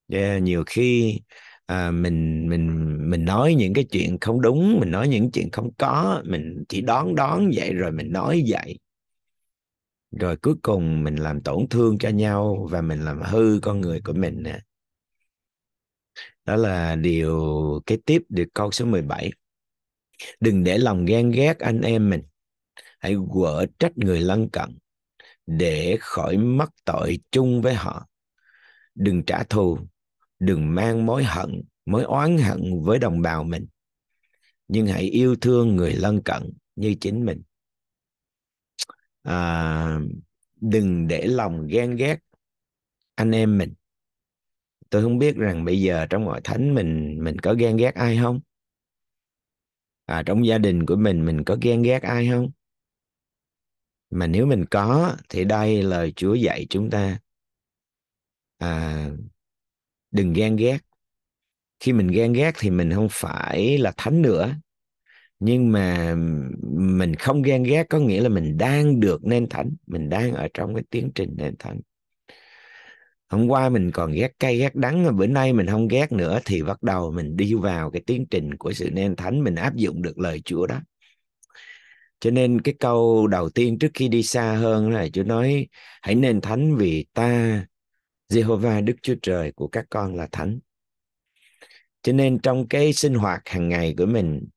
yeah, nhiều khi à, mình mình mình nói những cái chuyện không đúng mình nói những chuyện không có mình chỉ đoán đoán vậy rồi mình nói vậy rồi cuối cùng mình làm tổn thương cho nhau và mình làm hư con người của mình nè đó là điều kế tiếp được câu số 17 đừng để lòng ghen ghét anh em mình hãy quở trách người lân cận để khỏi mắc tội chung với họ đừng trả thù đừng mang mối hận mối oán hận với đồng bào mình nhưng hãy yêu thương người lân cận như chính mình à, đừng để lòng ghen ghét anh em mình tôi không biết rằng bây giờ trong hội thánh mình mình có ghen ghét ai không à, trong gia đình của mình mình có ghen ghét ai không mà nếu mình có thì đây lời Chúa dạy chúng ta à, đừng ghen ghét khi mình ghen ghét thì mình không phải là thánh nữa nhưng mà mình không ghen ghét có nghĩa là mình đang được nên thánh mình đang ở trong cái tiến trình nên thánh hôm qua mình còn ghét cay ghét đắng mà bữa nay mình không ghét nữa thì bắt đầu mình đi vào cái tiến trình của sự nên thánh mình áp dụng được lời Chúa đó cho nên cái câu đầu tiên trước khi đi xa hơn là Chúa nói hãy nên thánh vì ta Jehovah Đức Chúa Trời của các con là thánh. Cho nên trong cái sinh hoạt hàng ngày của mình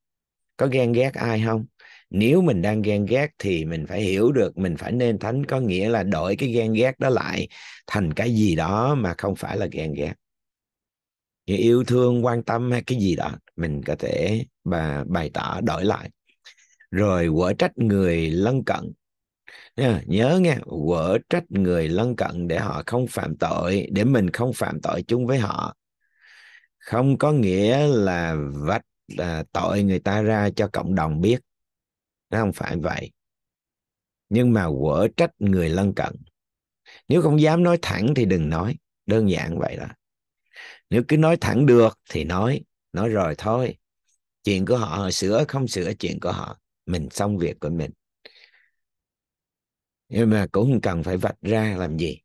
có ghen ghét ai không? Nếu mình đang ghen ghét thì mình phải hiểu được mình phải nên thánh có nghĩa là đổi cái ghen ghét đó lại thành cái gì đó mà không phải là ghen ghét. Như yêu thương, quan tâm hay cái gì đó mình có thể bà bày tỏ đổi lại rồi quở trách người lân cận nhớ, nghe quở trách người lân cận để họ không phạm tội để mình không phạm tội chung với họ không có nghĩa là vạch à, tội người ta ra cho cộng đồng biết nó không phải vậy nhưng mà quở trách người lân cận nếu không dám nói thẳng thì đừng nói đơn giản vậy đó nếu cứ nói thẳng được thì nói nói rồi thôi chuyện của họ sửa không sửa chuyện của họ mình xong việc của mình nhưng mà cũng không cần phải vạch ra làm gì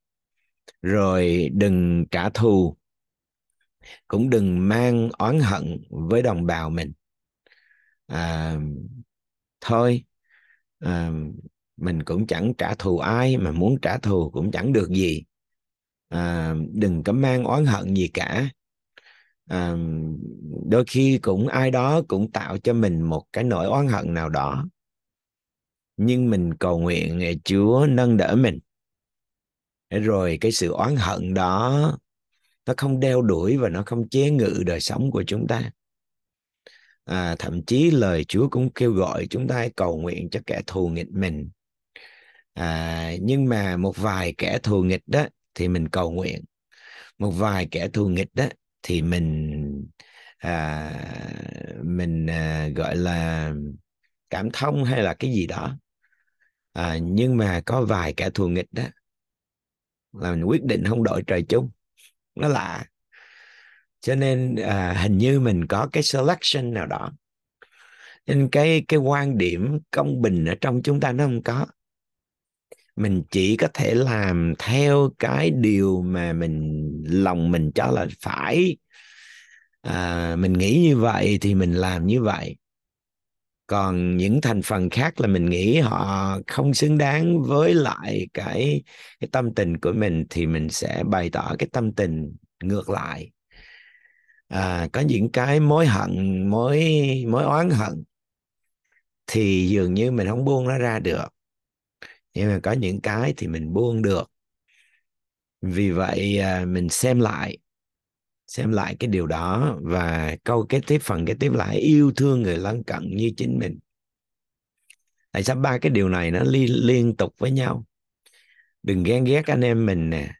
rồi đừng trả thù cũng đừng mang oán hận với đồng bào mình à, thôi à, mình cũng chẳng trả thù ai mà muốn trả thù cũng chẳng được gì à, đừng có mang oán hận gì cả à, đôi khi cũng ai đó cũng tạo cho mình một cái nỗi oán hận nào đó nhưng mình cầu nguyện ngày Chúa nâng đỡ mình để rồi cái sự oán hận đó nó không đeo đuổi và nó không chế ngự đời sống của chúng ta à, thậm chí lời Chúa cũng kêu gọi chúng ta cầu nguyện cho kẻ thù nghịch mình à, nhưng mà một vài kẻ thù nghịch đó thì mình cầu nguyện một vài kẻ thù nghịch đó thì mình à, mình à, gọi là cảm thông hay là cái gì đó à, nhưng mà có vài kẻ thù nghịch đó là mình quyết định không đội trời chung nó lạ cho nên à, hình như mình có cái selection nào đó nên cái cái quan điểm công bình ở trong chúng ta nó không có mình chỉ có thể làm theo cái điều mà mình lòng mình cho là phải à, mình nghĩ như vậy thì mình làm như vậy còn những thành phần khác là mình nghĩ họ không xứng đáng với lại cái cái tâm tình của mình thì mình sẽ bày tỏ cái tâm tình ngược lại à, có những cái mối hận mối mối oán hận thì dường như mình không buông nó ra được nhưng mà có những cái thì mình buông được vì vậy à, mình xem lại xem lại cái điều đó và câu kế tiếp phần kế tiếp lại yêu thương người lân cận như chính mình tại sao ba cái điều này nó li, liên tục với nhau đừng ghen ghét anh em mình nè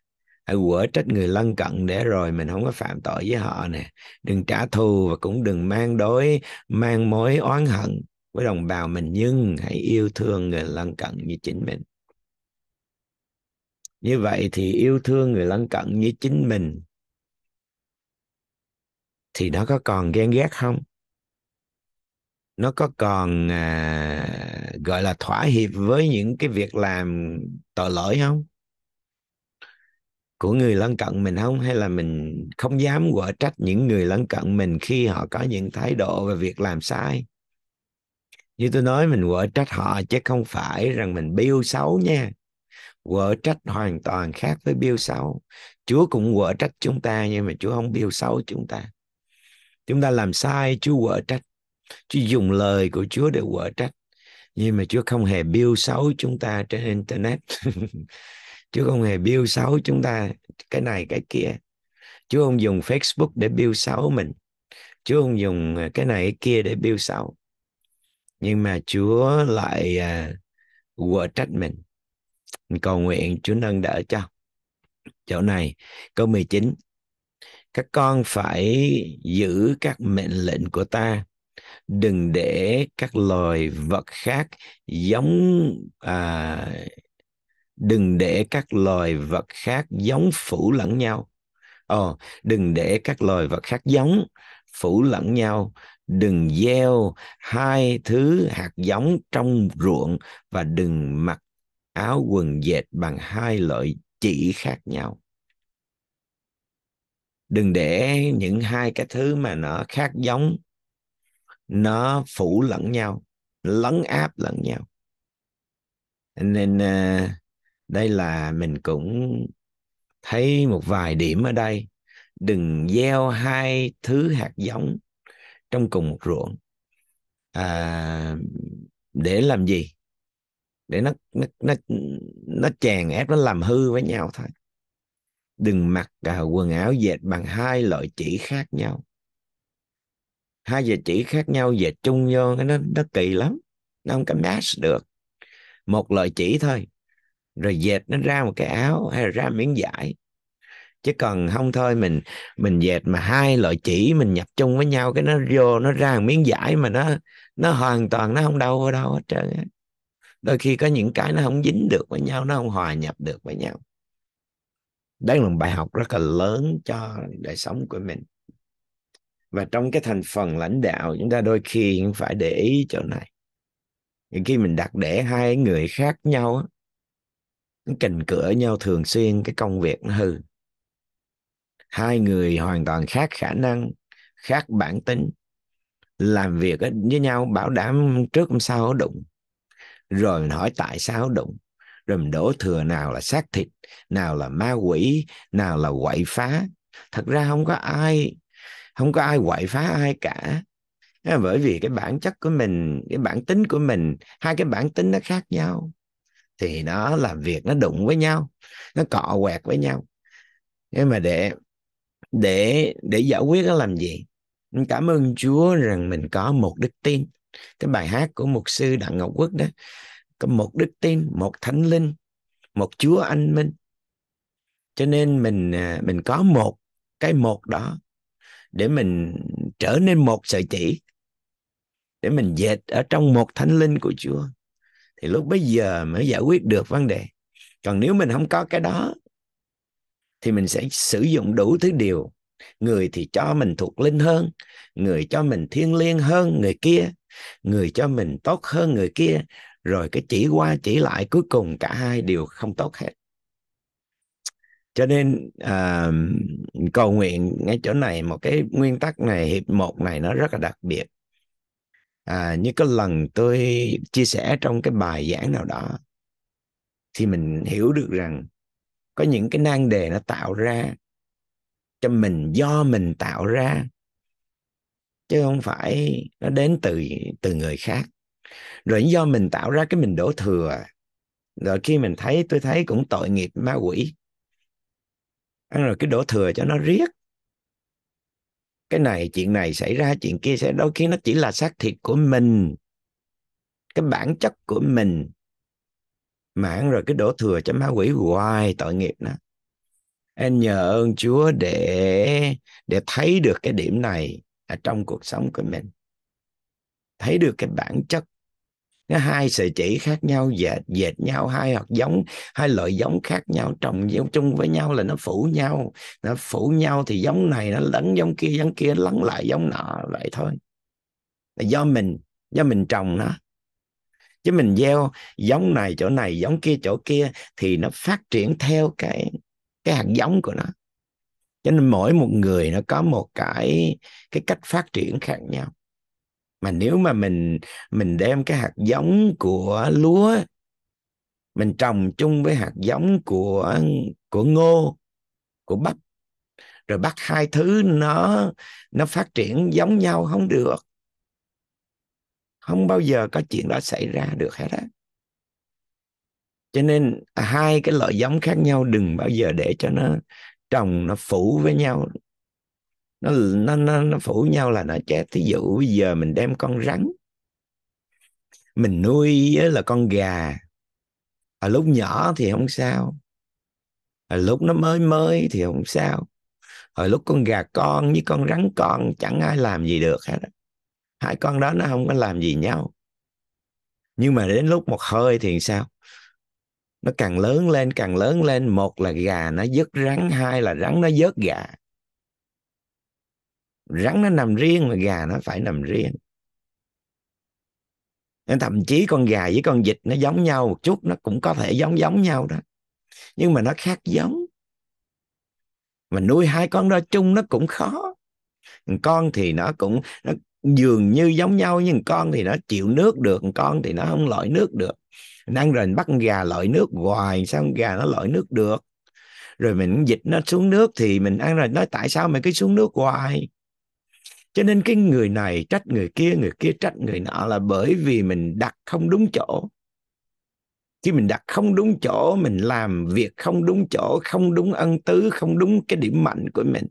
hãy quở trách người lân cận để rồi mình không có phạm tội với họ nè đừng trả thù và cũng đừng mang đối mang mối oán hận với đồng bào mình nhưng hãy yêu thương người lân cận như chính mình như vậy thì yêu thương người lân cận như chính mình thì nó có còn ghen ghét không nó có còn à, gọi là thỏa hiệp với những cái việc làm tội lỗi không của người lân cận mình không hay là mình không dám quở trách những người lân cận mình khi họ có những thái độ và việc làm sai như tôi nói mình vợ trách họ chứ không phải rằng mình biêu xấu nha vợ trách hoàn toàn khác với biêu xấu chúa cũng vợ trách chúng ta nhưng mà chúa không biêu xấu chúng ta chúng ta làm sai chúa vợ trách chúa dùng lời của chúa để vợ trách nhưng mà chúa không hề biêu xấu chúng ta trên internet chúa không hề biêu xấu chúng ta cái này cái kia chúa không dùng facebook để biêu xấu mình chúa không dùng ờ, cái này cái kia để biêu xấu nhưng mà Chúa lại à, quở trách mình. mình cầu nguyện Chúa nâng đỡ cho chỗ này câu 19 các con phải giữ các mệnh lệnh của ta đừng để các loài vật khác giống à, đừng để các loài vật khác giống phủ lẫn nhau ồ đừng để các loài vật khác giống phủ lẫn nhau đừng gieo hai thứ hạt giống trong ruộng và đừng mặc áo quần dệt bằng hai loại chỉ khác nhau đừng để những hai cái thứ mà nó khác giống nó phủ lẫn nhau lấn áp lẫn nhau nên à, đây là mình cũng thấy một vài điểm ở đây đừng gieo hai thứ hạt giống trong cùng một ruộng à, để làm gì để nó nó nó nó chèn ép nó làm hư với nhau thôi đừng mặc cả à, quần áo dệt bằng hai loại chỉ khác nhau hai dệt chỉ khác nhau dệt chung vô nó nó kỳ lắm nó không có match được một loại chỉ thôi rồi dệt nó ra một cái áo hay là ra miếng vải chứ còn không thôi mình mình dệt mà hai loại chỉ mình nhập chung với nhau cái nó vô nó ra một miếng vải mà nó nó hoàn toàn nó không đâu vào đâu hết trơn á đôi khi có những cái nó không dính được với nhau nó không hòa nhập được với nhau đấy là một bài học rất là lớn cho đời sống của mình và trong cái thành phần lãnh đạo chúng ta đôi khi cũng phải để ý chỗ này những khi mình đặt để hai người khác nhau nó kình cửa nhau thường xuyên cái công việc nó hư hai người hoàn toàn khác khả năng khác bản tính làm việc với nhau bảo đảm trước hôm sau đụng rồi mình hỏi tại sao đụng rồi mình đổ thừa nào là xác thịt nào là ma quỷ nào là quậy phá thật ra không có ai không có ai quậy phá ai cả bởi vì cái bản chất của mình cái bản tính của mình hai cái bản tính nó khác nhau thì nó làm việc nó đụng với nhau nó cọ quẹt với nhau nhưng mà để để để giải quyết nó làm gì cảm ơn Chúa rằng mình có một đức tin cái bài hát của mục sư đặng ngọc quốc đó có một đức tin một thánh linh một chúa anh minh cho nên mình à, mình có một cái một đó để mình trở nên một sợi chỉ để mình dệt ở trong một thánh linh của chúa thì lúc bây giờ mới giải quyết được vấn đề còn nếu mình không có cái đó thì mình sẽ sử dụng đủ thứ điều người thì cho mình thuộc linh hơn người cho mình thiêng liêng hơn người kia người cho mình tốt hơn người kia rồi cái chỉ qua chỉ lại cuối cùng cả hai đều không tốt hết cho nên à, cầu nguyện ngay chỗ này một cái nguyên tắc này hiệp một này nó rất là đặc biệt à, như cái lần tôi chia sẻ trong cái bài giảng nào đó thì mình hiểu được rằng có những cái nan đề nó tạo ra cho mình do mình tạo ra chứ không phải nó đến từ từ người khác rồi do mình tạo ra cái mình đổ thừa rồi khi mình thấy tôi thấy cũng tội nghiệp ma quỷ ăn rồi cái đổ thừa cho nó riết cái này chuyện này xảy ra chuyện kia sẽ đôi khi nó chỉ là xác thịt của mình cái bản chất của mình mãn rồi cái đổ thừa cho ma quỷ hoài tội nghiệp đó, em nhờ ơn Chúa để để thấy được cái điểm này ở trong cuộc sống của mình thấy được cái bản chất nó hai sợi chỉ khác nhau dệt dệt nhau hai hoặc giống hai loại giống khác nhau trồng giống chung với nhau là nó phủ nhau nó phủ nhau thì giống này nó lẫn giống kia giống kia lẫn lại giống nọ vậy thôi là do mình do mình trồng nó chứ mình gieo giống này chỗ này giống kia chỗ kia thì nó phát triển theo cái cái hạt giống của nó cho nên mỗi một người nó có một cái cái cách phát triển khác nhau mà nếu mà mình mình đem cái hạt giống của lúa mình trồng chung với hạt giống của của ngô của bắp rồi bắt hai thứ nó nó phát triển giống nhau không được không bao giờ có chuyện đó xảy ra được hết á cho nên à, hai cái loại giống khác nhau đừng bao giờ để cho nó trồng nó phủ với nhau nó nó nó, nó phủ nhau là nó chết thí dụ bây giờ mình đem con rắn mình nuôi là con gà ở à, lúc nhỏ thì không sao ở à, lúc nó mới mới thì không sao ở lúc con gà con với con rắn con chẳng ai làm gì được hết đó hai con đó nó không có làm gì nhau nhưng mà đến lúc một hơi thì sao nó càng lớn lên càng lớn lên một là gà nó dứt rắn hai là rắn nó dớt gà rắn nó nằm riêng mà gà nó phải nằm riêng Nên thậm chí con gà với con vịt nó giống nhau một chút nó cũng có thể giống giống nhau đó nhưng mà nó khác giống mà nuôi hai con đó chung nó cũng khó con thì nó cũng nó dường như giống nhau nhưng con thì nó chịu nước được con thì nó không lội nước được đang rền bắt gà lội nước hoài sao gà nó lội nước được rồi mình dịch nó xuống nước thì mình ăn rồi nói tại sao mày cứ xuống nước hoài cho nên cái người này trách người kia người kia trách người nọ là bởi vì mình đặt không đúng chỗ khi mình đặt không đúng chỗ mình làm việc không đúng chỗ không đúng ân tứ không đúng cái điểm mạnh của mình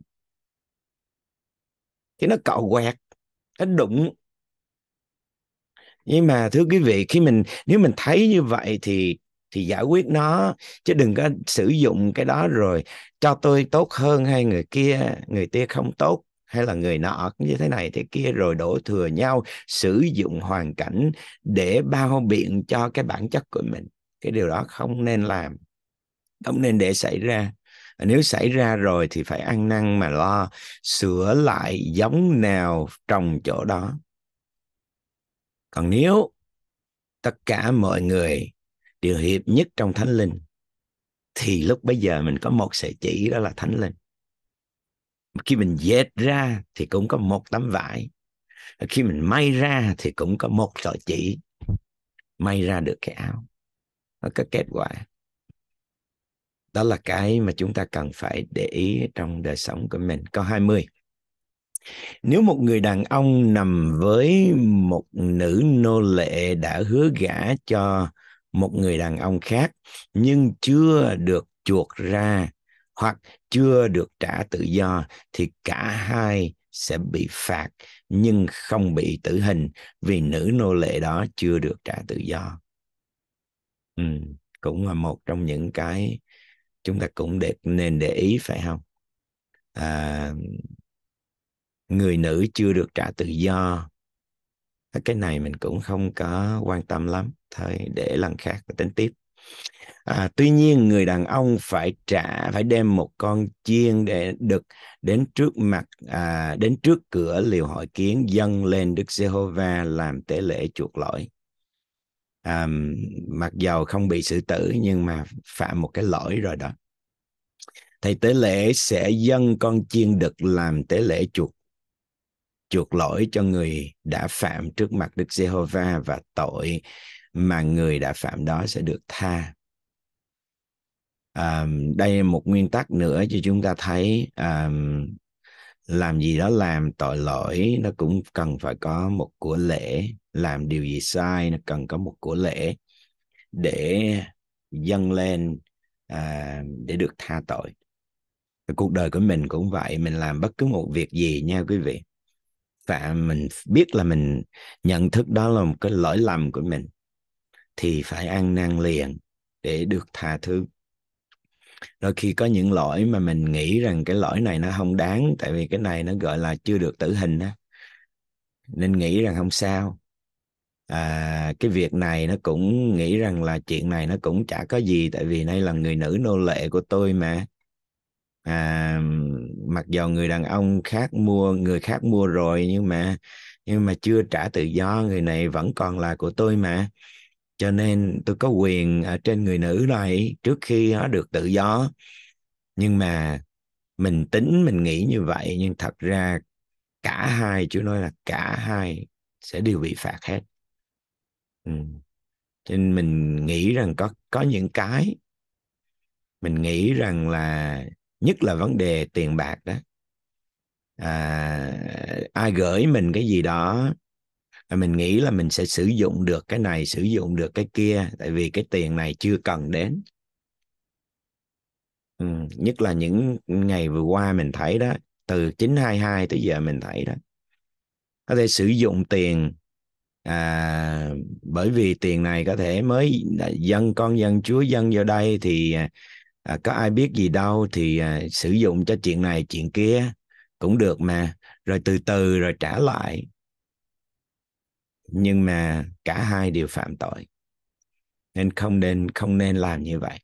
thì nó cậu quẹt nó đụng nhưng mà thưa quý vị khi mình nếu mình thấy như vậy thì thì giải quyết nó chứ đừng có sử dụng cái đó rồi cho tôi tốt hơn hay người kia người kia không tốt hay là người nọ như thế này thế kia rồi đổ thừa nhau sử dụng hoàn cảnh để bao biện cho cái bản chất của mình cái điều đó không nên làm không nên để xảy ra nếu xảy ra rồi thì phải ăn năn mà lo sửa lại giống nào trong chỗ đó còn nếu tất cả mọi người đều hiệp nhất trong thánh linh thì lúc bây giờ mình có một sợi chỉ đó là thánh linh khi mình dệt ra thì cũng có một tấm vải khi mình may ra thì cũng có một sợi chỉ may ra được cái áo nó có kết quả đó là cái mà chúng ta cần phải để ý trong đời sống của mình câu 20 nếu một người đàn ông nằm với một nữ nô lệ đã hứa gả cho một người đàn ông khác nhưng chưa được chuộc ra hoặc chưa được trả tự do thì cả hai sẽ bị phạt nhưng không bị tử hình vì nữ nô lệ đó chưa được trả tự do. Ừ, cũng là một trong những cái chúng ta cũng để, nên để ý phải không à, người nữ chưa được trả tự do à, cái này mình cũng không có quan tâm lắm thôi để lần khác tính tiếp à, tuy nhiên người đàn ông phải trả phải đem một con chiên để được đến trước mặt à, đến trước cửa liều hội kiến dâng lên Đức Giê-hô-va làm tế lễ chuộc lỗi um, mặc dầu không bị xử tử nhưng mà phạm một cái lỗi rồi đó thầy tế lễ sẽ dâng con chiên đực làm tế lễ chuộc chuộc lỗi cho người đã phạm trước mặt Đức Giê-hô-va và tội mà người đã phạm đó sẽ được tha. À, đây là một nguyên tắc nữa cho chúng ta thấy à, làm gì đó làm tội lỗi nó cũng cần phải có một của lễ làm điều gì sai nó cần có một của lễ để dâng lên à, để được tha tội cuộc đời của mình cũng vậy mình làm bất cứ một việc gì nha quý vị và mình biết là mình nhận thức đó là một cái lỗi lầm của mình thì phải ăn năn liền để được tha thứ đôi khi có những lỗi mà mình nghĩ rằng cái lỗi này nó không đáng tại vì cái này nó gọi là chưa được tử hình á nên nghĩ rằng không sao à, cái việc này nó cũng nghĩ rằng là chuyện này nó cũng chả có gì tại vì đây là người nữ nô lệ của tôi mà à, mặc dù người đàn ông khác mua người khác mua rồi nhưng mà nhưng mà chưa trả tự do người này vẫn còn là của tôi mà cho nên tôi có quyền ở trên người nữ này trước khi nó được tự do nhưng mà mình tính mình nghĩ như vậy nhưng thật ra cả hai chú nói là cả hai sẽ đều bị phạt hết Ừ. cho nên mình nghĩ rằng có có những cái mình nghĩ rằng là nhất là vấn đề tiền bạc đó à, ai gửi mình cái gì đó à, mình nghĩ là mình sẽ sử dụng được cái này sử dụng được cái kia tại vì cái tiền này chưa cần đến ừ, nhất là những ngày vừa qua mình thấy đó từ 922 tới giờ mình thấy đó có thể sử dụng tiền à, bởi vì tiền này có thể mới dân con dân chúa dân vào đây thì à, à, có ai biết gì đâu thì à, sử dụng cho chuyện này chuyện kia cũng được mà rồi từ từ rồi trả lại nhưng mà cả hai đều phạm tội nên không nên không nên làm như vậy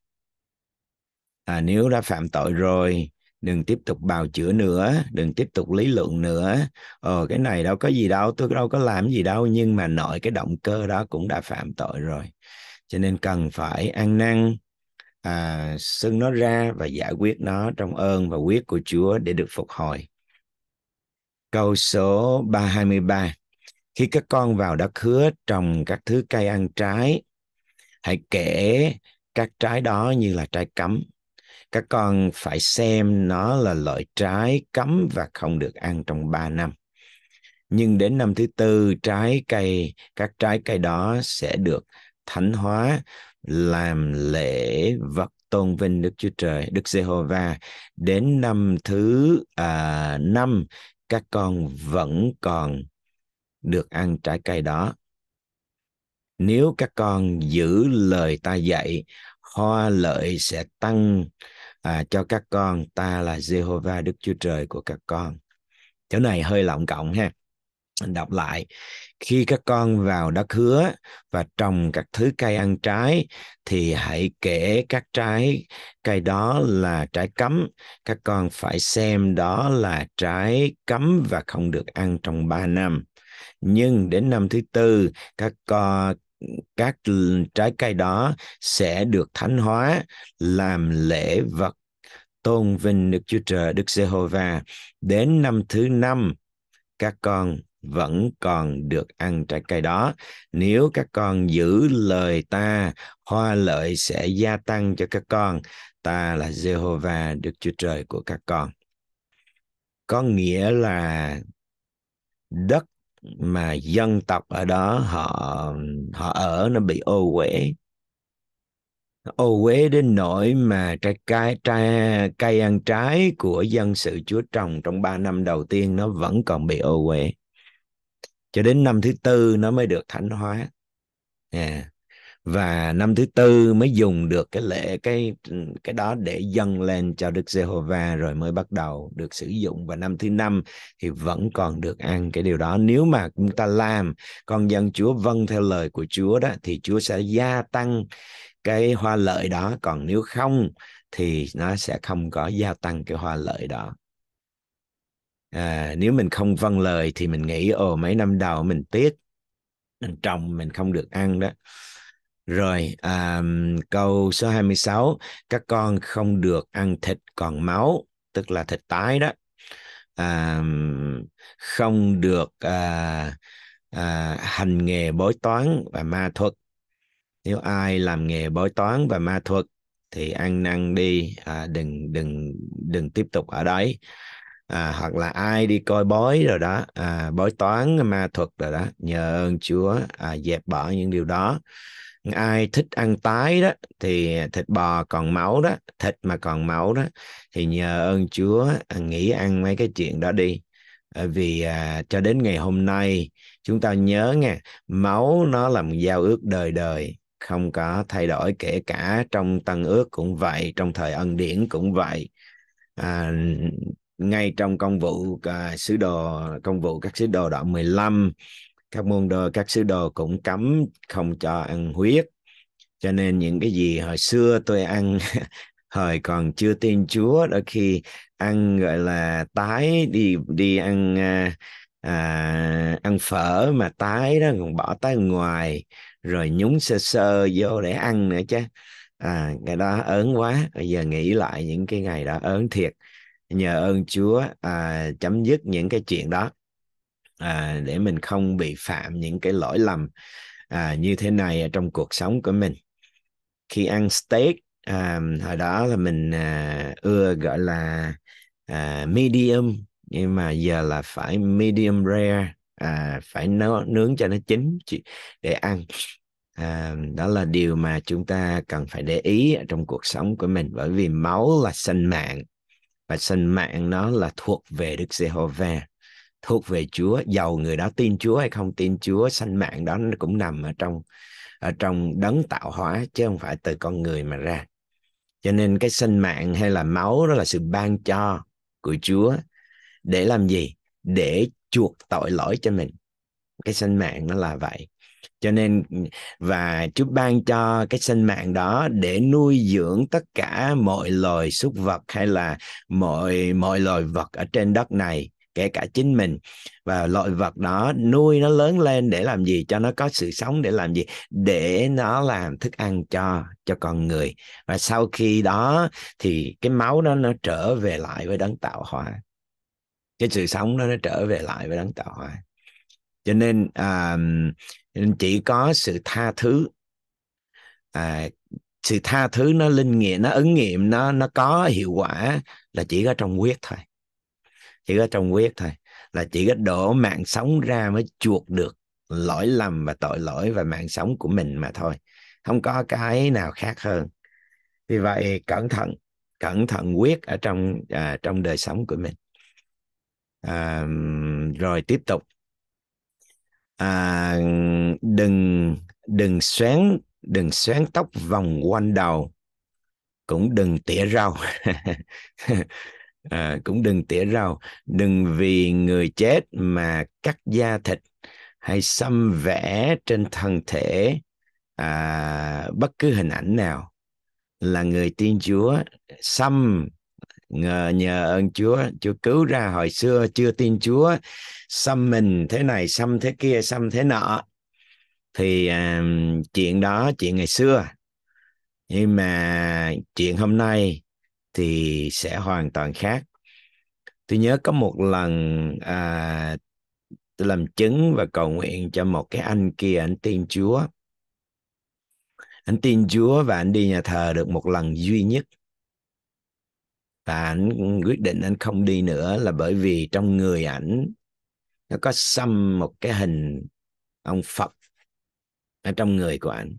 à, nếu đã phạm tội rồi đừng tiếp tục bào chữa nữa đừng tiếp tục lý luận nữa ờ cái này đâu có gì đâu tôi đâu có làm gì đâu nhưng mà nội cái động cơ đó cũng đã phạm tội rồi cho nên cần phải ăn năn à, xưng nó ra và giải quyết nó trong ơn và quyết của Chúa để được phục hồi câu số 323 khi các con vào đất hứa trồng các thứ cây ăn trái hãy kể các trái đó như là trái cấm các con phải xem nó là loại trái cấm và không được ăn trong 3 năm. Nhưng đến năm thứ tư trái cây các trái cây đó sẽ được thánh hóa làm lễ vật tôn vinh Đức Chúa Trời, Đức Giê-hô-va. Đến năm thứ à, năm các con vẫn còn được ăn trái cây đó. Nếu các con giữ lời ta dạy, hoa lợi sẽ tăng à, cho các con ta là Jehovah Đức Chúa Trời của các con chỗ này hơi lọng cộng ha đọc lại khi các con vào đất hứa và trồng các thứ cây ăn trái thì hãy kể các trái cây đó là trái cấm các con phải xem đó là trái cấm và không được ăn trong 3 năm nhưng đến năm thứ tư các con các trái cây đó sẽ được thánh hóa làm lễ vật tôn vinh Đức Chúa Trời Đức Giê-hô-va đến năm thứ năm các con vẫn còn được ăn trái cây đó nếu các con giữ lời ta hoa lợi sẽ gia tăng cho các con ta là Giê-hô-va Đức Chúa Trời của các con có nghĩa là đất mà dân tộc ở đó họ họ ở nó bị ô uế ô uế đến nỗi mà trái cây trái cây ăn trái của dân sự chúa trồng trong 3 năm đầu tiên nó vẫn còn bị ô uế cho đến năm thứ tư nó mới được thánh hóa yeah. À, và năm thứ tư mới dùng được cái lễ cái cái đó để dâng lên cho Đức Giê-hô-va rồi mới bắt đầu được sử dụng và năm thứ năm thì vẫn còn được ăn cái điều đó nếu mà chúng ta làm con dân Chúa vâng theo lời của Chúa đó thì Chúa sẽ gia tăng cái hoa lợi đó còn nếu không thì nó sẽ không có gia tăng cái hoa lợi đó à, nếu mình không vâng lời thì mình nghĩ ồ mấy năm đầu mình tiếc mình trồng mình không được ăn đó rồi, à, câu số 26, các con không được ăn thịt còn máu, tức là thịt tái đó. À, không được à, à, hành nghề bói toán và ma thuật. Nếu ai làm nghề bói toán và ma thuật thì ăn năn đi, à, đừng đừng đừng tiếp tục ở đấy. À, hoặc là ai đi coi bói rồi đó, à, bói toán ma thuật rồi đó, nhờ ơn Chúa à, dẹp bỏ những điều đó ai thích ăn tái đó thì thịt bò còn máu đó thịt mà còn máu đó thì nhờ ơn Chúa à, nghĩ ăn mấy cái chuyện đó đi ờ, vì à, cho đến ngày hôm nay chúng ta nhớ nghe máu nó là một giao ước đời đời không có thay đổi kể cả trong tân ước cũng vậy trong thời ân điển cũng vậy à, ngay trong công vụ à, sứ đồ công vụ các sứ đồ đoạn 15 các môn đồ các sứ đồ cũng cấm không cho ăn huyết cho nên những cái gì hồi xưa tôi ăn hồi còn chưa tin Chúa đôi khi ăn gọi là tái đi đi ăn à, à, ăn phở mà tái đó còn bỏ tái ngoài rồi nhúng sơ sơ vô để ăn nữa chứ à, cái đó ớn quá bây giờ nghĩ lại những cái ngày đó ớn thiệt nhờ ơn Chúa à, chấm dứt những cái chuyện đó à, để mình không bị phạm những cái lỗi lầm à, như thế này trong cuộc sống của mình khi ăn steak à, hồi đó là mình à, ưa gọi là à, medium nhưng mà giờ là phải medium rare à, phải nấu nướng cho nó chín để ăn à, đó là điều mà chúng ta cần phải để ý trong cuộc sống của mình bởi vì máu là sinh mạng và sinh mạng nó là thuộc về Đức Giê-hô-va thuộc về Chúa giàu người đó tin Chúa hay không tin Chúa sanh mạng đó nó cũng nằm ở trong ở trong đấng tạo hóa chứ không phải từ con người mà ra cho nên cái sinh mạng hay là máu đó là sự ban cho của Chúa để làm gì để chuộc tội lỗi cho mình cái sinh mạng nó là vậy cho nên và Chúa ban cho cái sinh mạng đó để nuôi dưỡng tất cả mọi loài súc vật hay là mọi mọi loài vật ở trên đất này kể cả chính mình và loại vật đó nuôi nó lớn lên để làm gì cho nó có sự sống để làm gì để nó làm thức ăn cho cho con người và sau khi đó thì cái máu đó nó trở về lại với đấng tạo hóa cái sự sống đó nó trở về lại với đấng tạo hóa cho nên à, chỉ có sự tha thứ à, sự tha thứ nó linh nghiệm nó ứng nghiệm nó nó có hiệu quả là chỉ có trong huyết thôi chỉ có trong quyết thôi là chỉ có đổ mạng sống ra mới chuộc được lỗi lầm và tội lỗi và mạng sống của mình mà thôi không có cái nào khác hơn vì vậy cẩn thận cẩn thận quyết ở trong à, trong đời sống của mình à, rồi tiếp tục à, đừng đừng xoắn đừng xoắn tóc vòng quanh đầu cũng đừng tỉa rau à, cũng đừng tỉa rau đừng vì người chết mà cắt da thịt hay xăm vẽ trên thân thể à, bất cứ hình ảnh nào là người tiên Chúa xăm ngờ nhờ ơn Chúa Chúa cứu ra hồi xưa chưa tin Chúa xăm mình thế này xăm thế kia xăm thế nọ thì à, chuyện đó chuyện ngày xưa nhưng mà chuyện hôm nay thì sẽ hoàn toàn khác tôi nhớ có một lần à, tôi làm chứng và cầu nguyện cho một cái anh kia anh tin chúa anh tin chúa và anh đi nhà thờ được một lần duy nhất và anh quyết định anh không đi nữa là bởi vì trong người ảnh nó có xăm một cái hình ông phật ở trong người của ảnh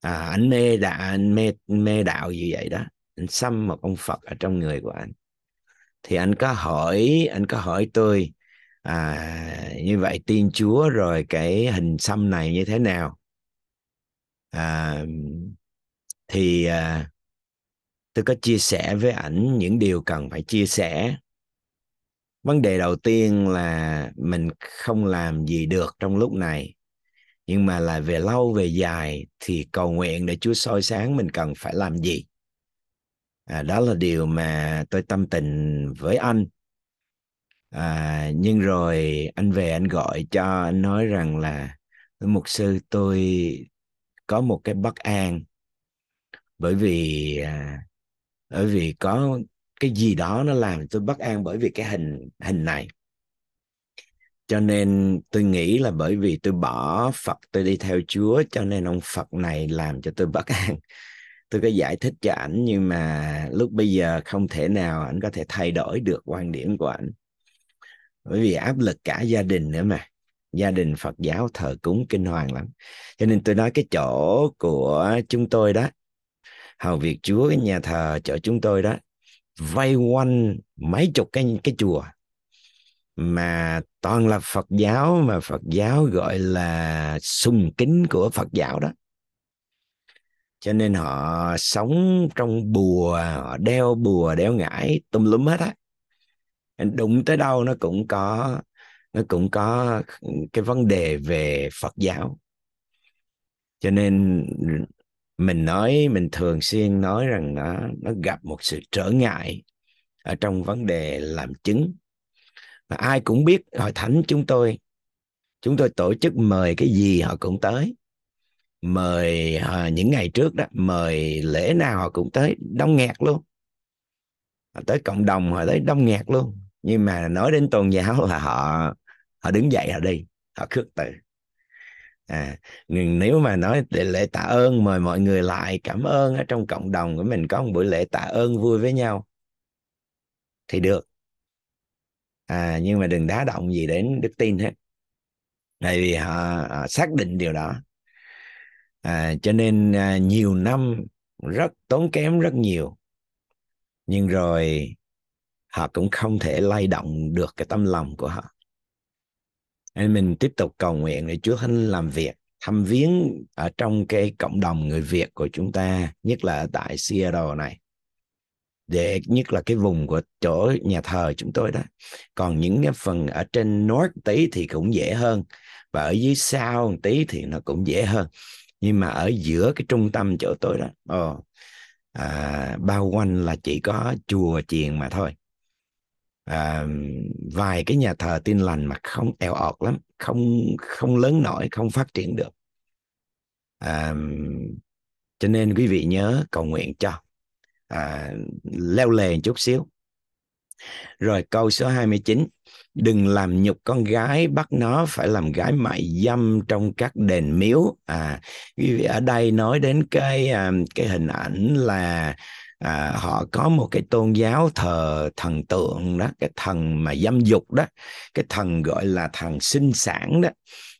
à, anh mê đạo anh mê mê đạo như vậy đó anh xăm một ông Phật ở trong người của anh thì anh có hỏi anh có hỏi tôi à, như vậy tin Chúa rồi cái hình xăm này như thế nào à, thì à, tôi có chia sẻ với ảnh những điều cần phải chia sẻ vấn đề đầu tiên là mình không làm gì được trong lúc này nhưng mà là về lâu về dài thì cầu nguyện để Chúa soi sáng mình cần phải làm gì à, đó là điều mà tôi tâm tình với anh à, nhưng rồi anh về anh gọi cho anh nói rằng là mục sư tôi có một cái bất an bởi vì à, bởi vì có cái gì đó nó làm tôi bất an bởi vì cái hình hình này cho nên tôi nghĩ là bởi vì tôi bỏ phật tôi đi theo chúa cho nên ông phật này làm cho tôi bất an tôi có giải thích cho ảnh nhưng mà lúc bây giờ không thể nào ảnh có thể thay đổi được quan điểm của ảnh bởi vì áp lực cả gia đình nữa mà gia đình Phật giáo thờ cúng kinh hoàng lắm cho nên tôi nói cái chỗ của chúng tôi đó hầu việc Chúa cái nhà thờ chỗ chúng tôi đó vây quanh mấy chục cái cái chùa mà toàn là Phật giáo mà Phật giáo gọi là sùng kính của Phật giáo đó cho nên họ sống trong bùa họ đeo bùa đeo ngải tùm lum hết á đụng tới đâu nó cũng có nó cũng có cái vấn đề về Phật giáo cho nên mình nói mình thường xuyên nói rằng nó nó gặp một sự trở ngại ở trong vấn đề làm chứng và ai cũng biết hội thánh chúng tôi chúng tôi tổ chức mời cái gì họ cũng tới mời à, những ngày trước đó mời lễ nào họ cũng tới đông nghẹt luôn họ tới cộng đồng họ tới đông nghẹt luôn nhưng mà nói đến tôn giáo là họ họ đứng dậy họ đi họ khước từ à nếu mà nói để lễ tạ ơn mời mọi người lại cảm ơn ở trong cộng đồng của mình có một buổi lễ tạ ơn vui với nhau thì được à nhưng mà đừng đá động gì đến đức tin hết tại vì họ, họ xác định điều đó à, cho nên à, nhiều năm rất tốn kém rất nhiều nhưng rồi họ cũng không thể lay động được cái tâm lòng của họ nên mình tiếp tục cầu nguyện để Chúa Thánh làm việc thăm viếng ở trong cái cộng đồng người Việt của chúng ta nhất là ở tại Seattle này để nhất là cái vùng của chỗ nhà thờ chúng tôi đó còn những cái phần ở trên north tí thì cũng dễ hơn và ở dưới sao tí thì nó cũng dễ hơn nhưng mà ở giữa cái trung tâm chỗ tôi đó oh, à, bao quanh là chỉ có chùa chiền mà thôi à, vài cái nhà thờ tin lành mà không eo ọt lắm không không lớn nổi không phát triển được à, cho nên quý vị nhớ cầu nguyện cho à, leo lề chút xíu rồi câu số 29, đừng làm nhục con gái, bắt nó phải làm gái mại dâm trong các đền miếu. À, quý vị ở đây nói đến cái à, cái hình ảnh là à, họ có một cái tôn giáo thờ thần tượng đó, cái thần mà dâm dục đó, cái thần gọi là thần sinh sản đó.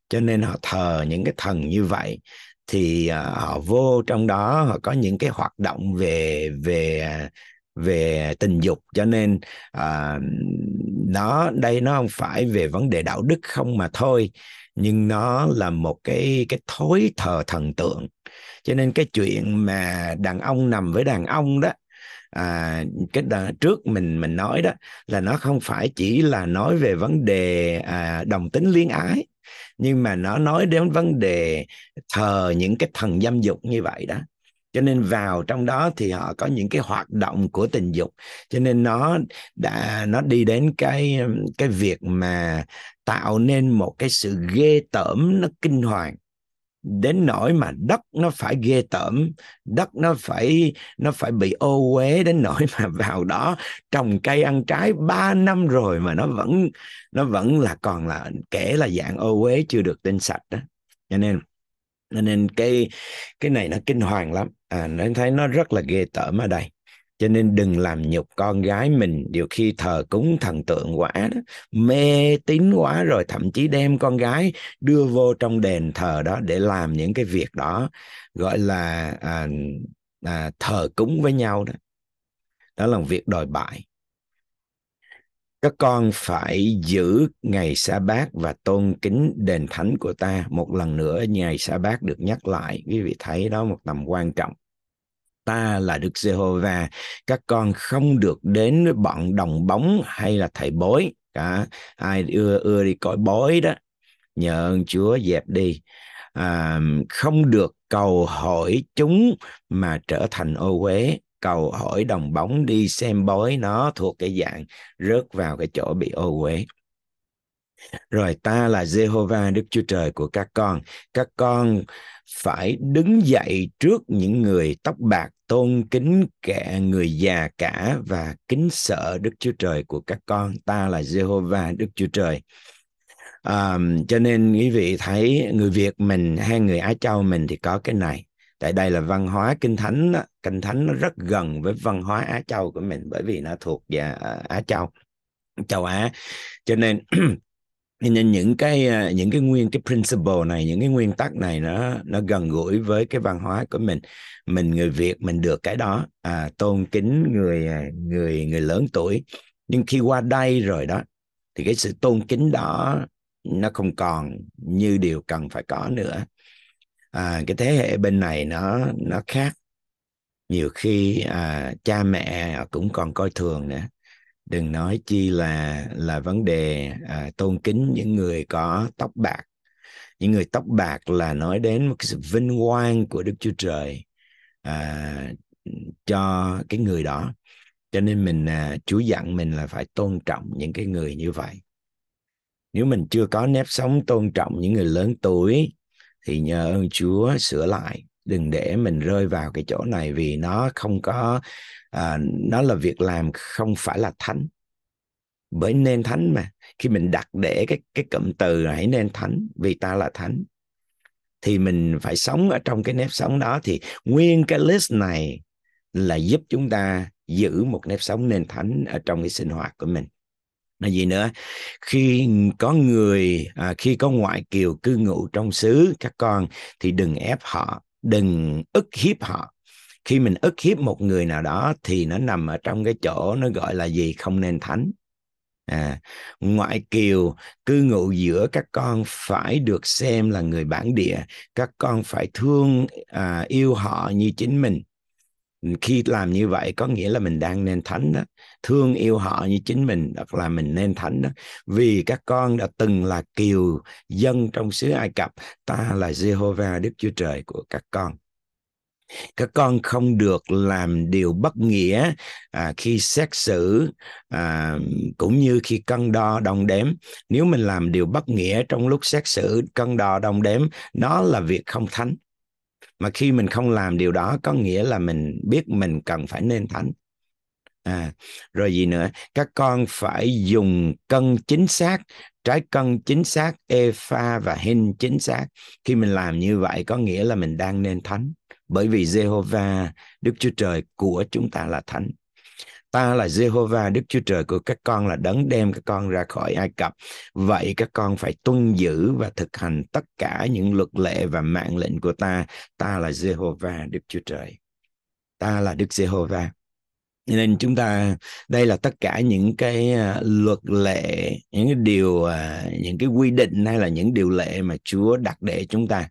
Cho nên họ thờ những cái thần như vậy thì uh, họ vô trong đó họ có những cái hoạt động về về à, về tình dục cho nên à, nó đây nó không phải về vấn đề đạo đức không mà thôi nhưng nó là một cái cái thối thờ thần tượng cho nên cái chuyện mà đàn ông nằm với đàn ông đó à, cái đà, trước mình mình nói đó là nó không phải chỉ là nói về vấn đề à, đồng tính liên ái nhưng mà nó nói đến vấn đề thờ những cái thần dâm dục như vậy đó cho nên vào trong đó thì họ có những cái hoạt động của tình dục cho nên nó đã nó đi đến cái cái việc mà tạo nên một cái sự ghê tởm nó kinh hoàng đến nỗi mà đất nó phải ghê tởm đất nó phải nó phải bị ô uế đến nỗi mà vào đó trồng cây ăn trái 3 năm rồi mà nó vẫn nó vẫn là còn là kể là dạng ô uế chưa được tinh sạch đó cho nên nên cái cái này nó kinh hoàng lắm à nên thấy nó rất là ghê tởm ở đây cho nên đừng làm nhục con gái mình điều khi thờ cúng thần tượng quá đó, mê tín quá rồi thậm chí đem con gái đưa vô trong đền thờ đó để làm những cái việc đó gọi là à, à, thờ cúng với nhau đó đó là một việc đòi bại các con phải giữ ngày sa bát và tôn kính đền thánh của ta một lần nữa ngày sa bát được nhắc lại quý vị thấy đó một tầm quan trọng ta là Đức Giê-hô-va, các con không được đến với bọn đồng bóng hay là thầy bối, cả ai ưa ưa đi cõi bối đó, nhờ ơn Chúa dẹp đi. À, không được cầu hỏi chúng mà trở thành ô uế cầu hỏi đồng bóng đi xem bói nó thuộc cái dạng rớt vào cái chỗ bị ô uế rồi ta là Jehovah Đức Chúa Trời của các con. Các con phải đứng dậy trước những người tóc bạc tôn kính kẻ người già cả và kính sợ Đức Chúa Trời của các con. Ta là Jehovah Đức Chúa Trời. À, cho nên quý vị thấy người Việt mình hay người Á Châu mình thì có cái này. Tại đây là văn hóa kinh thánh đó kinh thánh nó rất gần với văn hóa Á Châu của mình bởi vì nó thuộc về ờ, Á Châu châu Á cho nên nên những cái ờ, những cái nguyên cái principle này những cái nguyên tắc này nó nó gần gũi với cái văn hóa của mình mình người Việt mình được cái đó à, tôn kính người ờ, người người lớn tuổi nhưng khi qua đây rồi đó thì cái sự tôn kính đó nó không còn như điều cần phải có nữa à, cái thế hệ bên này nó nó khác nhiều khi à, cha mẹ cũng còn coi thường nữa đừng nói chi là là vấn đề à, tôn kính những người có tóc bạc những người tóc bạc là nói đến một cái sự vinh quang của đức chúa trời à, cho cái người đó cho nên mình à, chúa dặn mình là phải tôn trọng những cái người như vậy nếu mình chưa có nếp sống tôn trọng những người lớn tuổi thì nhờ ơn chúa sửa lại đừng để mình rơi vào cái chỗ này vì nó không có uh, nó là việc làm không phải là thánh bởi nên thánh mà khi mình đặt để cái cái cụm từ hãy nên thánh vì ta là thánh thì mình phải sống ở trong cái nếp sống đó thì nguyên cái list này là giúp chúng ta giữ một nếp sống nên thánh ở trong cái sinh hoạt của mình là gì nữa khi có người à, khi có ngoại kiều cư ngụ trong xứ các con thì đừng ép họ đừng ức hiếp họ khi mình ức hiếp một người nào đó thì nó nằm ở trong cái chỗ nó gọi là gì không nên thánh à, ngoại kiều cư ngụ giữa các con phải được xem là người bản địa các con phải thương à, yêu họ như chính mình khi làm như vậy có nghĩa là mình đang nên thánh đó thương yêu họ như chính mình hoặc là mình nên thánh đó vì các con đã từng là kiều dân trong xứ ai cập ta là jehovah đức chúa trời của các con các con không được làm điều bất nghĩa à, khi xét xử à, cũng như khi cân đo đong đếm nếu mình làm điều bất nghĩa trong lúc xét xử cân đo đong đếm nó là việc không thánh mà khi mình không làm điều đó có nghĩa là mình biết mình cần phải nên thánh à rồi gì nữa các con phải dùng cân chính xác trái cân chính xác epha và hin chính xác khi mình làm như vậy có nghĩa là mình đang nên thánh bởi vì Jehovah Đức Chúa Trời của chúng ta là thánh ta là Jehovah Đức Chúa Trời của các con là đấng đem các con ra khỏi Ai Cập vậy các con phải tuân giữ và thực hành tất cả những luật lệ và mạng lệnh của ta ta là Jehovah Đức Chúa Trời ta là Đức Jehovah nên chúng ta đây là tất cả những cái à, luật lệ những cái điều à, những cái quy định hay là những điều lệ mà Chúa đặt để chúng ta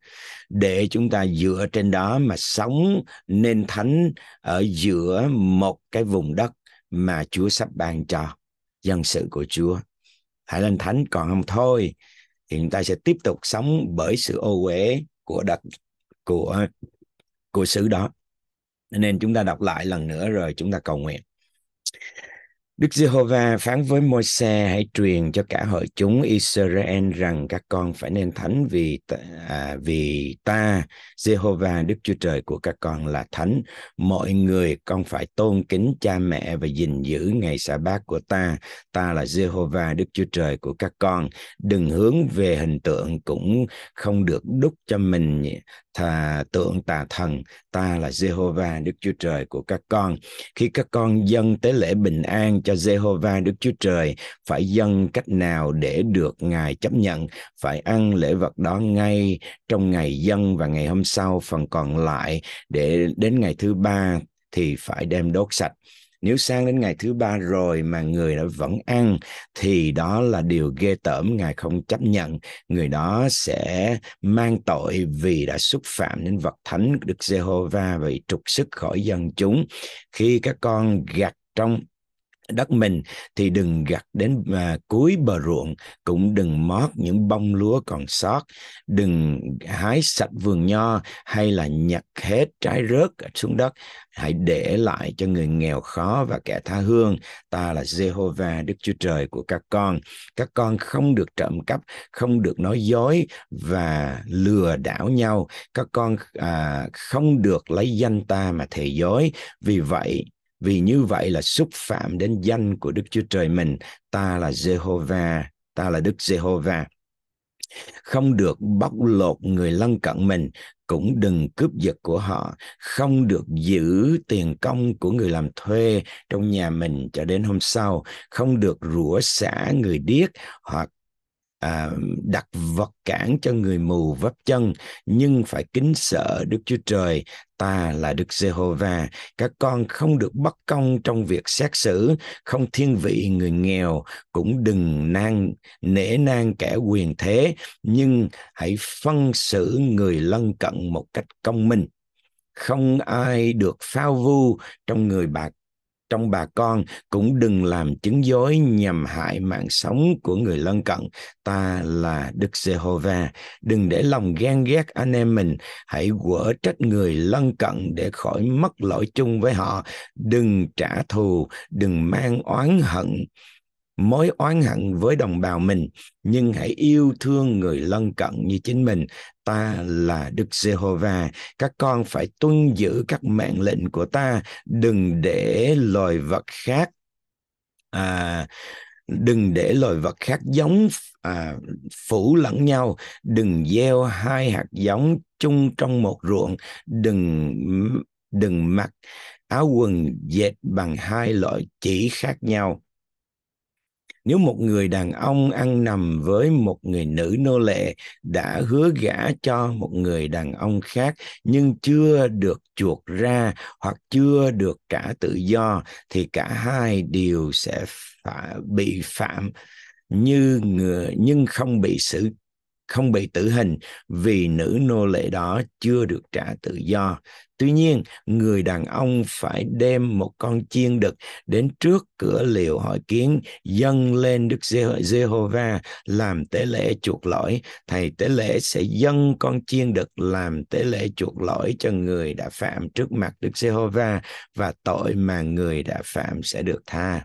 để chúng ta dựa trên đó mà sống nên thánh ở giữa một cái vùng đất mà Chúa sắp ban cho dân sự của Chúa. Hãy lên thánh còn không thôi thì chúng ta sẽ tiếp tục sống bởi sự ô uế của đất của của xứ đó. Nên chúng ta đọc lại lần nữa rồi chúng ta cầu nguyện. Đức Giê-hô-va phán với Môi-se hãy truyền cho cả hội chúng Israel rằng các con phải nên thánh vì ta, à, vì ta Giê-hô-va Đức Chúa Trời của các con là thánh. Mọi người con phải tôn kính cha mẹ và gìn giữ ngày sa bát của ta. Ta là Giê-hô-va Đức Chúa Trời của các con. Đừng hướng về hình tượng cũng không được đúc cho mình thà tượng tà thần ta là Jehovah Đức Chúa Trời của các con khi các con dâng tế lễ bình an cho Jehovah Đức Chúa Trời phải dâng cách nào để được Ngài chấp nhận, phải ăn lễ vật đó ngay trong ngày dân và ngày hôm sau phần còn lại để đến ngày thứ ba thì phải đem đốt sạch nếu sang đến ngày thứ ba rồi mà người đã vẫn ăn thì đó là điều ghê tởm ngài không chấp nhận người đó sẽ mang tội vì đã xúc phạm đến vật thánh đức giê-hô-va và bị trục xuất khỏi dân chúng khi các con gặt trong đất mình thì đừng gặt đến à, cuối bờ ruộng cũng đừng mót những bông lúa còn sót đừng hái sạch vườn nho hay là nhặt hết trái rớt xuống đất hãy để lại cho người nghèo khó và kẻ tha hương ta là Jehovah Đức Chúa Trời của các con các con không được trộm cắp không được nói dối và lừa đảo nhau các con à, không được lấy danh ta mà thề dối vì vậy vì như vậy là xúc phạm đến danh của Đức Chúa Trời mình ta là Jehovah ta là Đức Jehovah không được bóc lột người lân cận mình cũng đừng cướp giật của họ không được giữ tiền công của người làm thuê trong nhà mình cho đến hôm sau không được rủa xả người điếc hoặc à, đặt vật cản cho người mù vấp chân nhưng phải kính sợ Đức Chúa Trời ta là Đức Jehovah các con không được bất công trong việc xét xử không thiên vị người nghèo cũng đừng nang nể nang kẻ quyền thế nhưng hãy phân xử người lân cận một cách công minh không ai được phao vu trong người bạc trong bà con cũng đừng làm chứng dối nhằm hại mạng sống của người lân cận ta là đức Giê-hô-va đừng để lòng ghen ghét anh em mình hãy quở trách người lân cận để khỏi mất lỗi chung với họ đừng trả thù đừng mang oán hận mối oán hận với đồng bào mình nhưng hãy yêu thương người lân cận như chính mình ta là Đức Giê-hô-va, các con phải tuân giữ các mạng lệnh của ta, đừng để loài vật khác à, đừng để loài vật khác giống à, phủ lẫn nhau đừng gieo hai hạt giống chung trong một ruộng đừng đừng mặc áo quần dệt bằng hai loại chỉ khác nhau nếu một người đàn ông ăn nằm với một người nữ nô lệ đã hứa gả cho một người đàn ông khác nhưng chưa được chuộc ra hoặc chưa được trả tự do thì cả hai đều sẽ phải bị phạm như người nhưng không bị xử không bị tử hình vì nữ nô lệ đó chưa được trả tự do. Tuy nhiên, người đàn ông phải đem một con chiên đực đến trước cửa liều hội kiến dâng lên Đức Giê-hô-va làm tế lễ chuộc lỗi. Thầy tế lễ sẽ dâng con chiên đực làm tế lễ chuộc lỗi cho người đã phạm trước mặt Đức Giê-hô-va và tội mà người đã phạm sẽ được tha.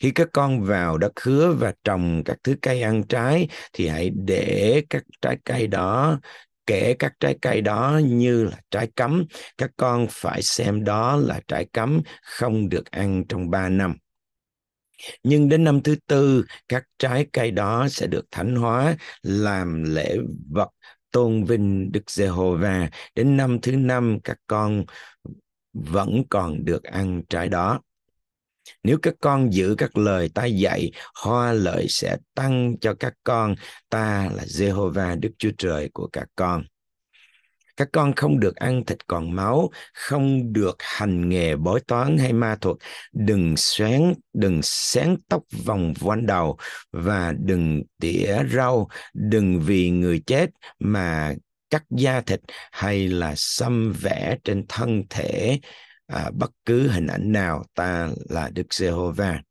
Khi các con vào đất hứa và trồng các thứ cây ăn trái thì hãy để các trái cây đó kể các trái cây đó như là trái cấm, các con phải xem đó là trái cấm không được ăn trong ba năm. Nhưng đến năm thứ tư, các trái cây đó sẽ được thánh hóa, làm lễ vật tôn vinh Đức Giê-hô-va. Đến năm thứ năm, các con vẫn còn được ăn trái đó nếu các con giữ các lời ta dạy hoa lợi sẽ tăng cho các con ta là jehovah đức chúa trời của các con các con không được ăn thịt còn máu không được hành nghề bói toán hay ma thuật đừng xoán đừng xén tóc vòng quanh đầu và đừng tỉa rau đừng vì người chết mà cắt da thịt hay là xăm vẽ trên thân thể à, bất cứ hình ảnh nào ta là Đức Giê-hô-va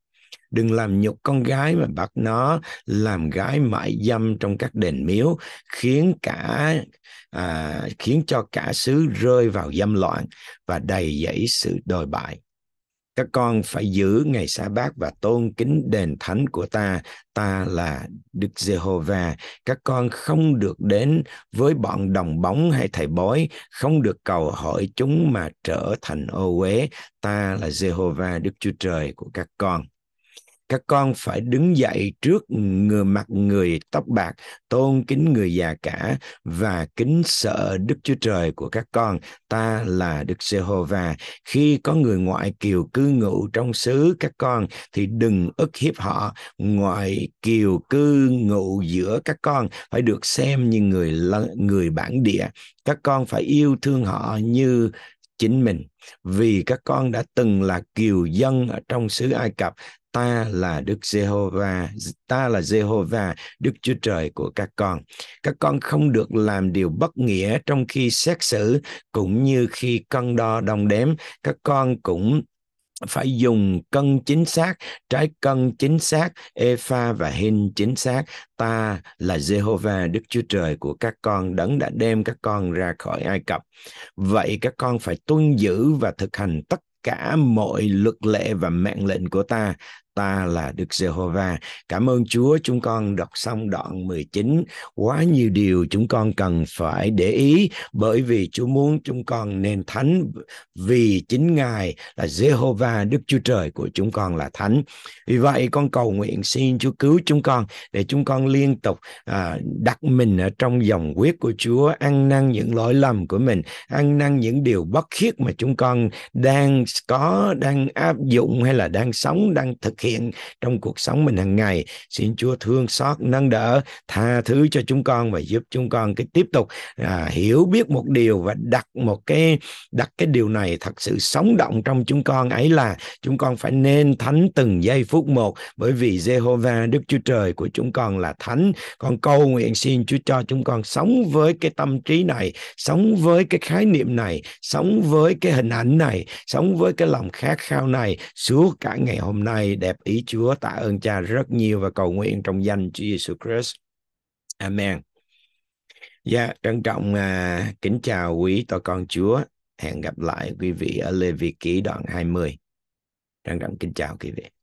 đừng làm nhục con gái mà bắt nó làm gái mại dâm trong các đền miếu khiến cả à, khiến cho cả xứ rơi vào dâm loạn và đầy dẫy sự đồi bại các con phải giữ ngày sa bát và tôn kính đền thánh của ta ta là đức giê-hô-va các con không được đến với bọn đồng bóng hay thầy bói không được cầu hỏi chúng mà trở thành ô uế ta là giê-hô-va đức chúa trời của các con các con phải đứng dậy trước người mặt người tóc bạc tôn kính người già cả và kính sợ đức chúa trời của các con ta là đức giê hô va khi có người ngoại kiều cư ngụ trong xứ các con thì đừng ức hiếp họ ngoại kiều cư ngụ giữa các con phải được xem như người người bản địa các con phải yêu thương họ như chính mình vì các con đã từng là kiều dân ở trong xứ Ai Cập ta là Đức Giê-hô-va ta là Giê-hô-va Đức Chúa Trời của các con các con không được làm điều bất nghĩa trong khi xét xử cũng như khi cân đo đong đếm các con cũng phải dùng cân chính xác trái cân chính xác epha và hin chính xác ta là jehovah đức chúa trời của các con đấng đã đem các con ra khỏi ai cập vậy các con phải tuân giữ và thực hành tất cả mọi luật lệ và mạng lệnh của ta ta là Đức Giê-hô-va. Cảm ơn Chúa, chúng con đọc xong đoạn 19, quá nhiều điều chúng con cần phải để ý bởi vì Chúa muốn chúng con nên thánh vì chính Ngài là Giê-hô-va Đức Chúa Trời của chúng con là thánh. Vì vậy con cầu nguyện xin Chúa cứu chúng con để chúng con liên tục à, đặt mình ở trong dòng huyết của Chúa, ăn năn những lỗi lầm của mình, ăn năn những điều bất khiết mà chúng con đang có, đang áp dụng hay là đang sống, đang thực hiện trong cuộc sống mình hàng ngày xin Chúa thương xót nâng đỡ tha thứ cho chúng con và giúp chúng con cái tiếp tục à, hiểu biết một điều và đặt một cái đặt cái điều này thật sự sống động trong chúng con ấy là chúng con phải nên thánh từng giây phút một bởi vì Jehovah Đức Chúa Trời của chúng con là thánh con cầu nguyện xin Chúa cho chúng con sống với cái tâm trí này sống với cái khái niệm này sống với cái hình ảnh này sống với cái lòng khát khao này suốt cả ngày hôm nay để đẹp ý Chúa, tạ ơn Cha rất nhiều và cầu nguyện trong danh Chúa Giêsu Christ. Amen. Dạ, yeah, trân trọng à, kính chào quý tòa con Chúa. Hẹn gặp lại quý vị ở Lê Vị Ký đoạn 20. Trân trọng kính chào quý vị.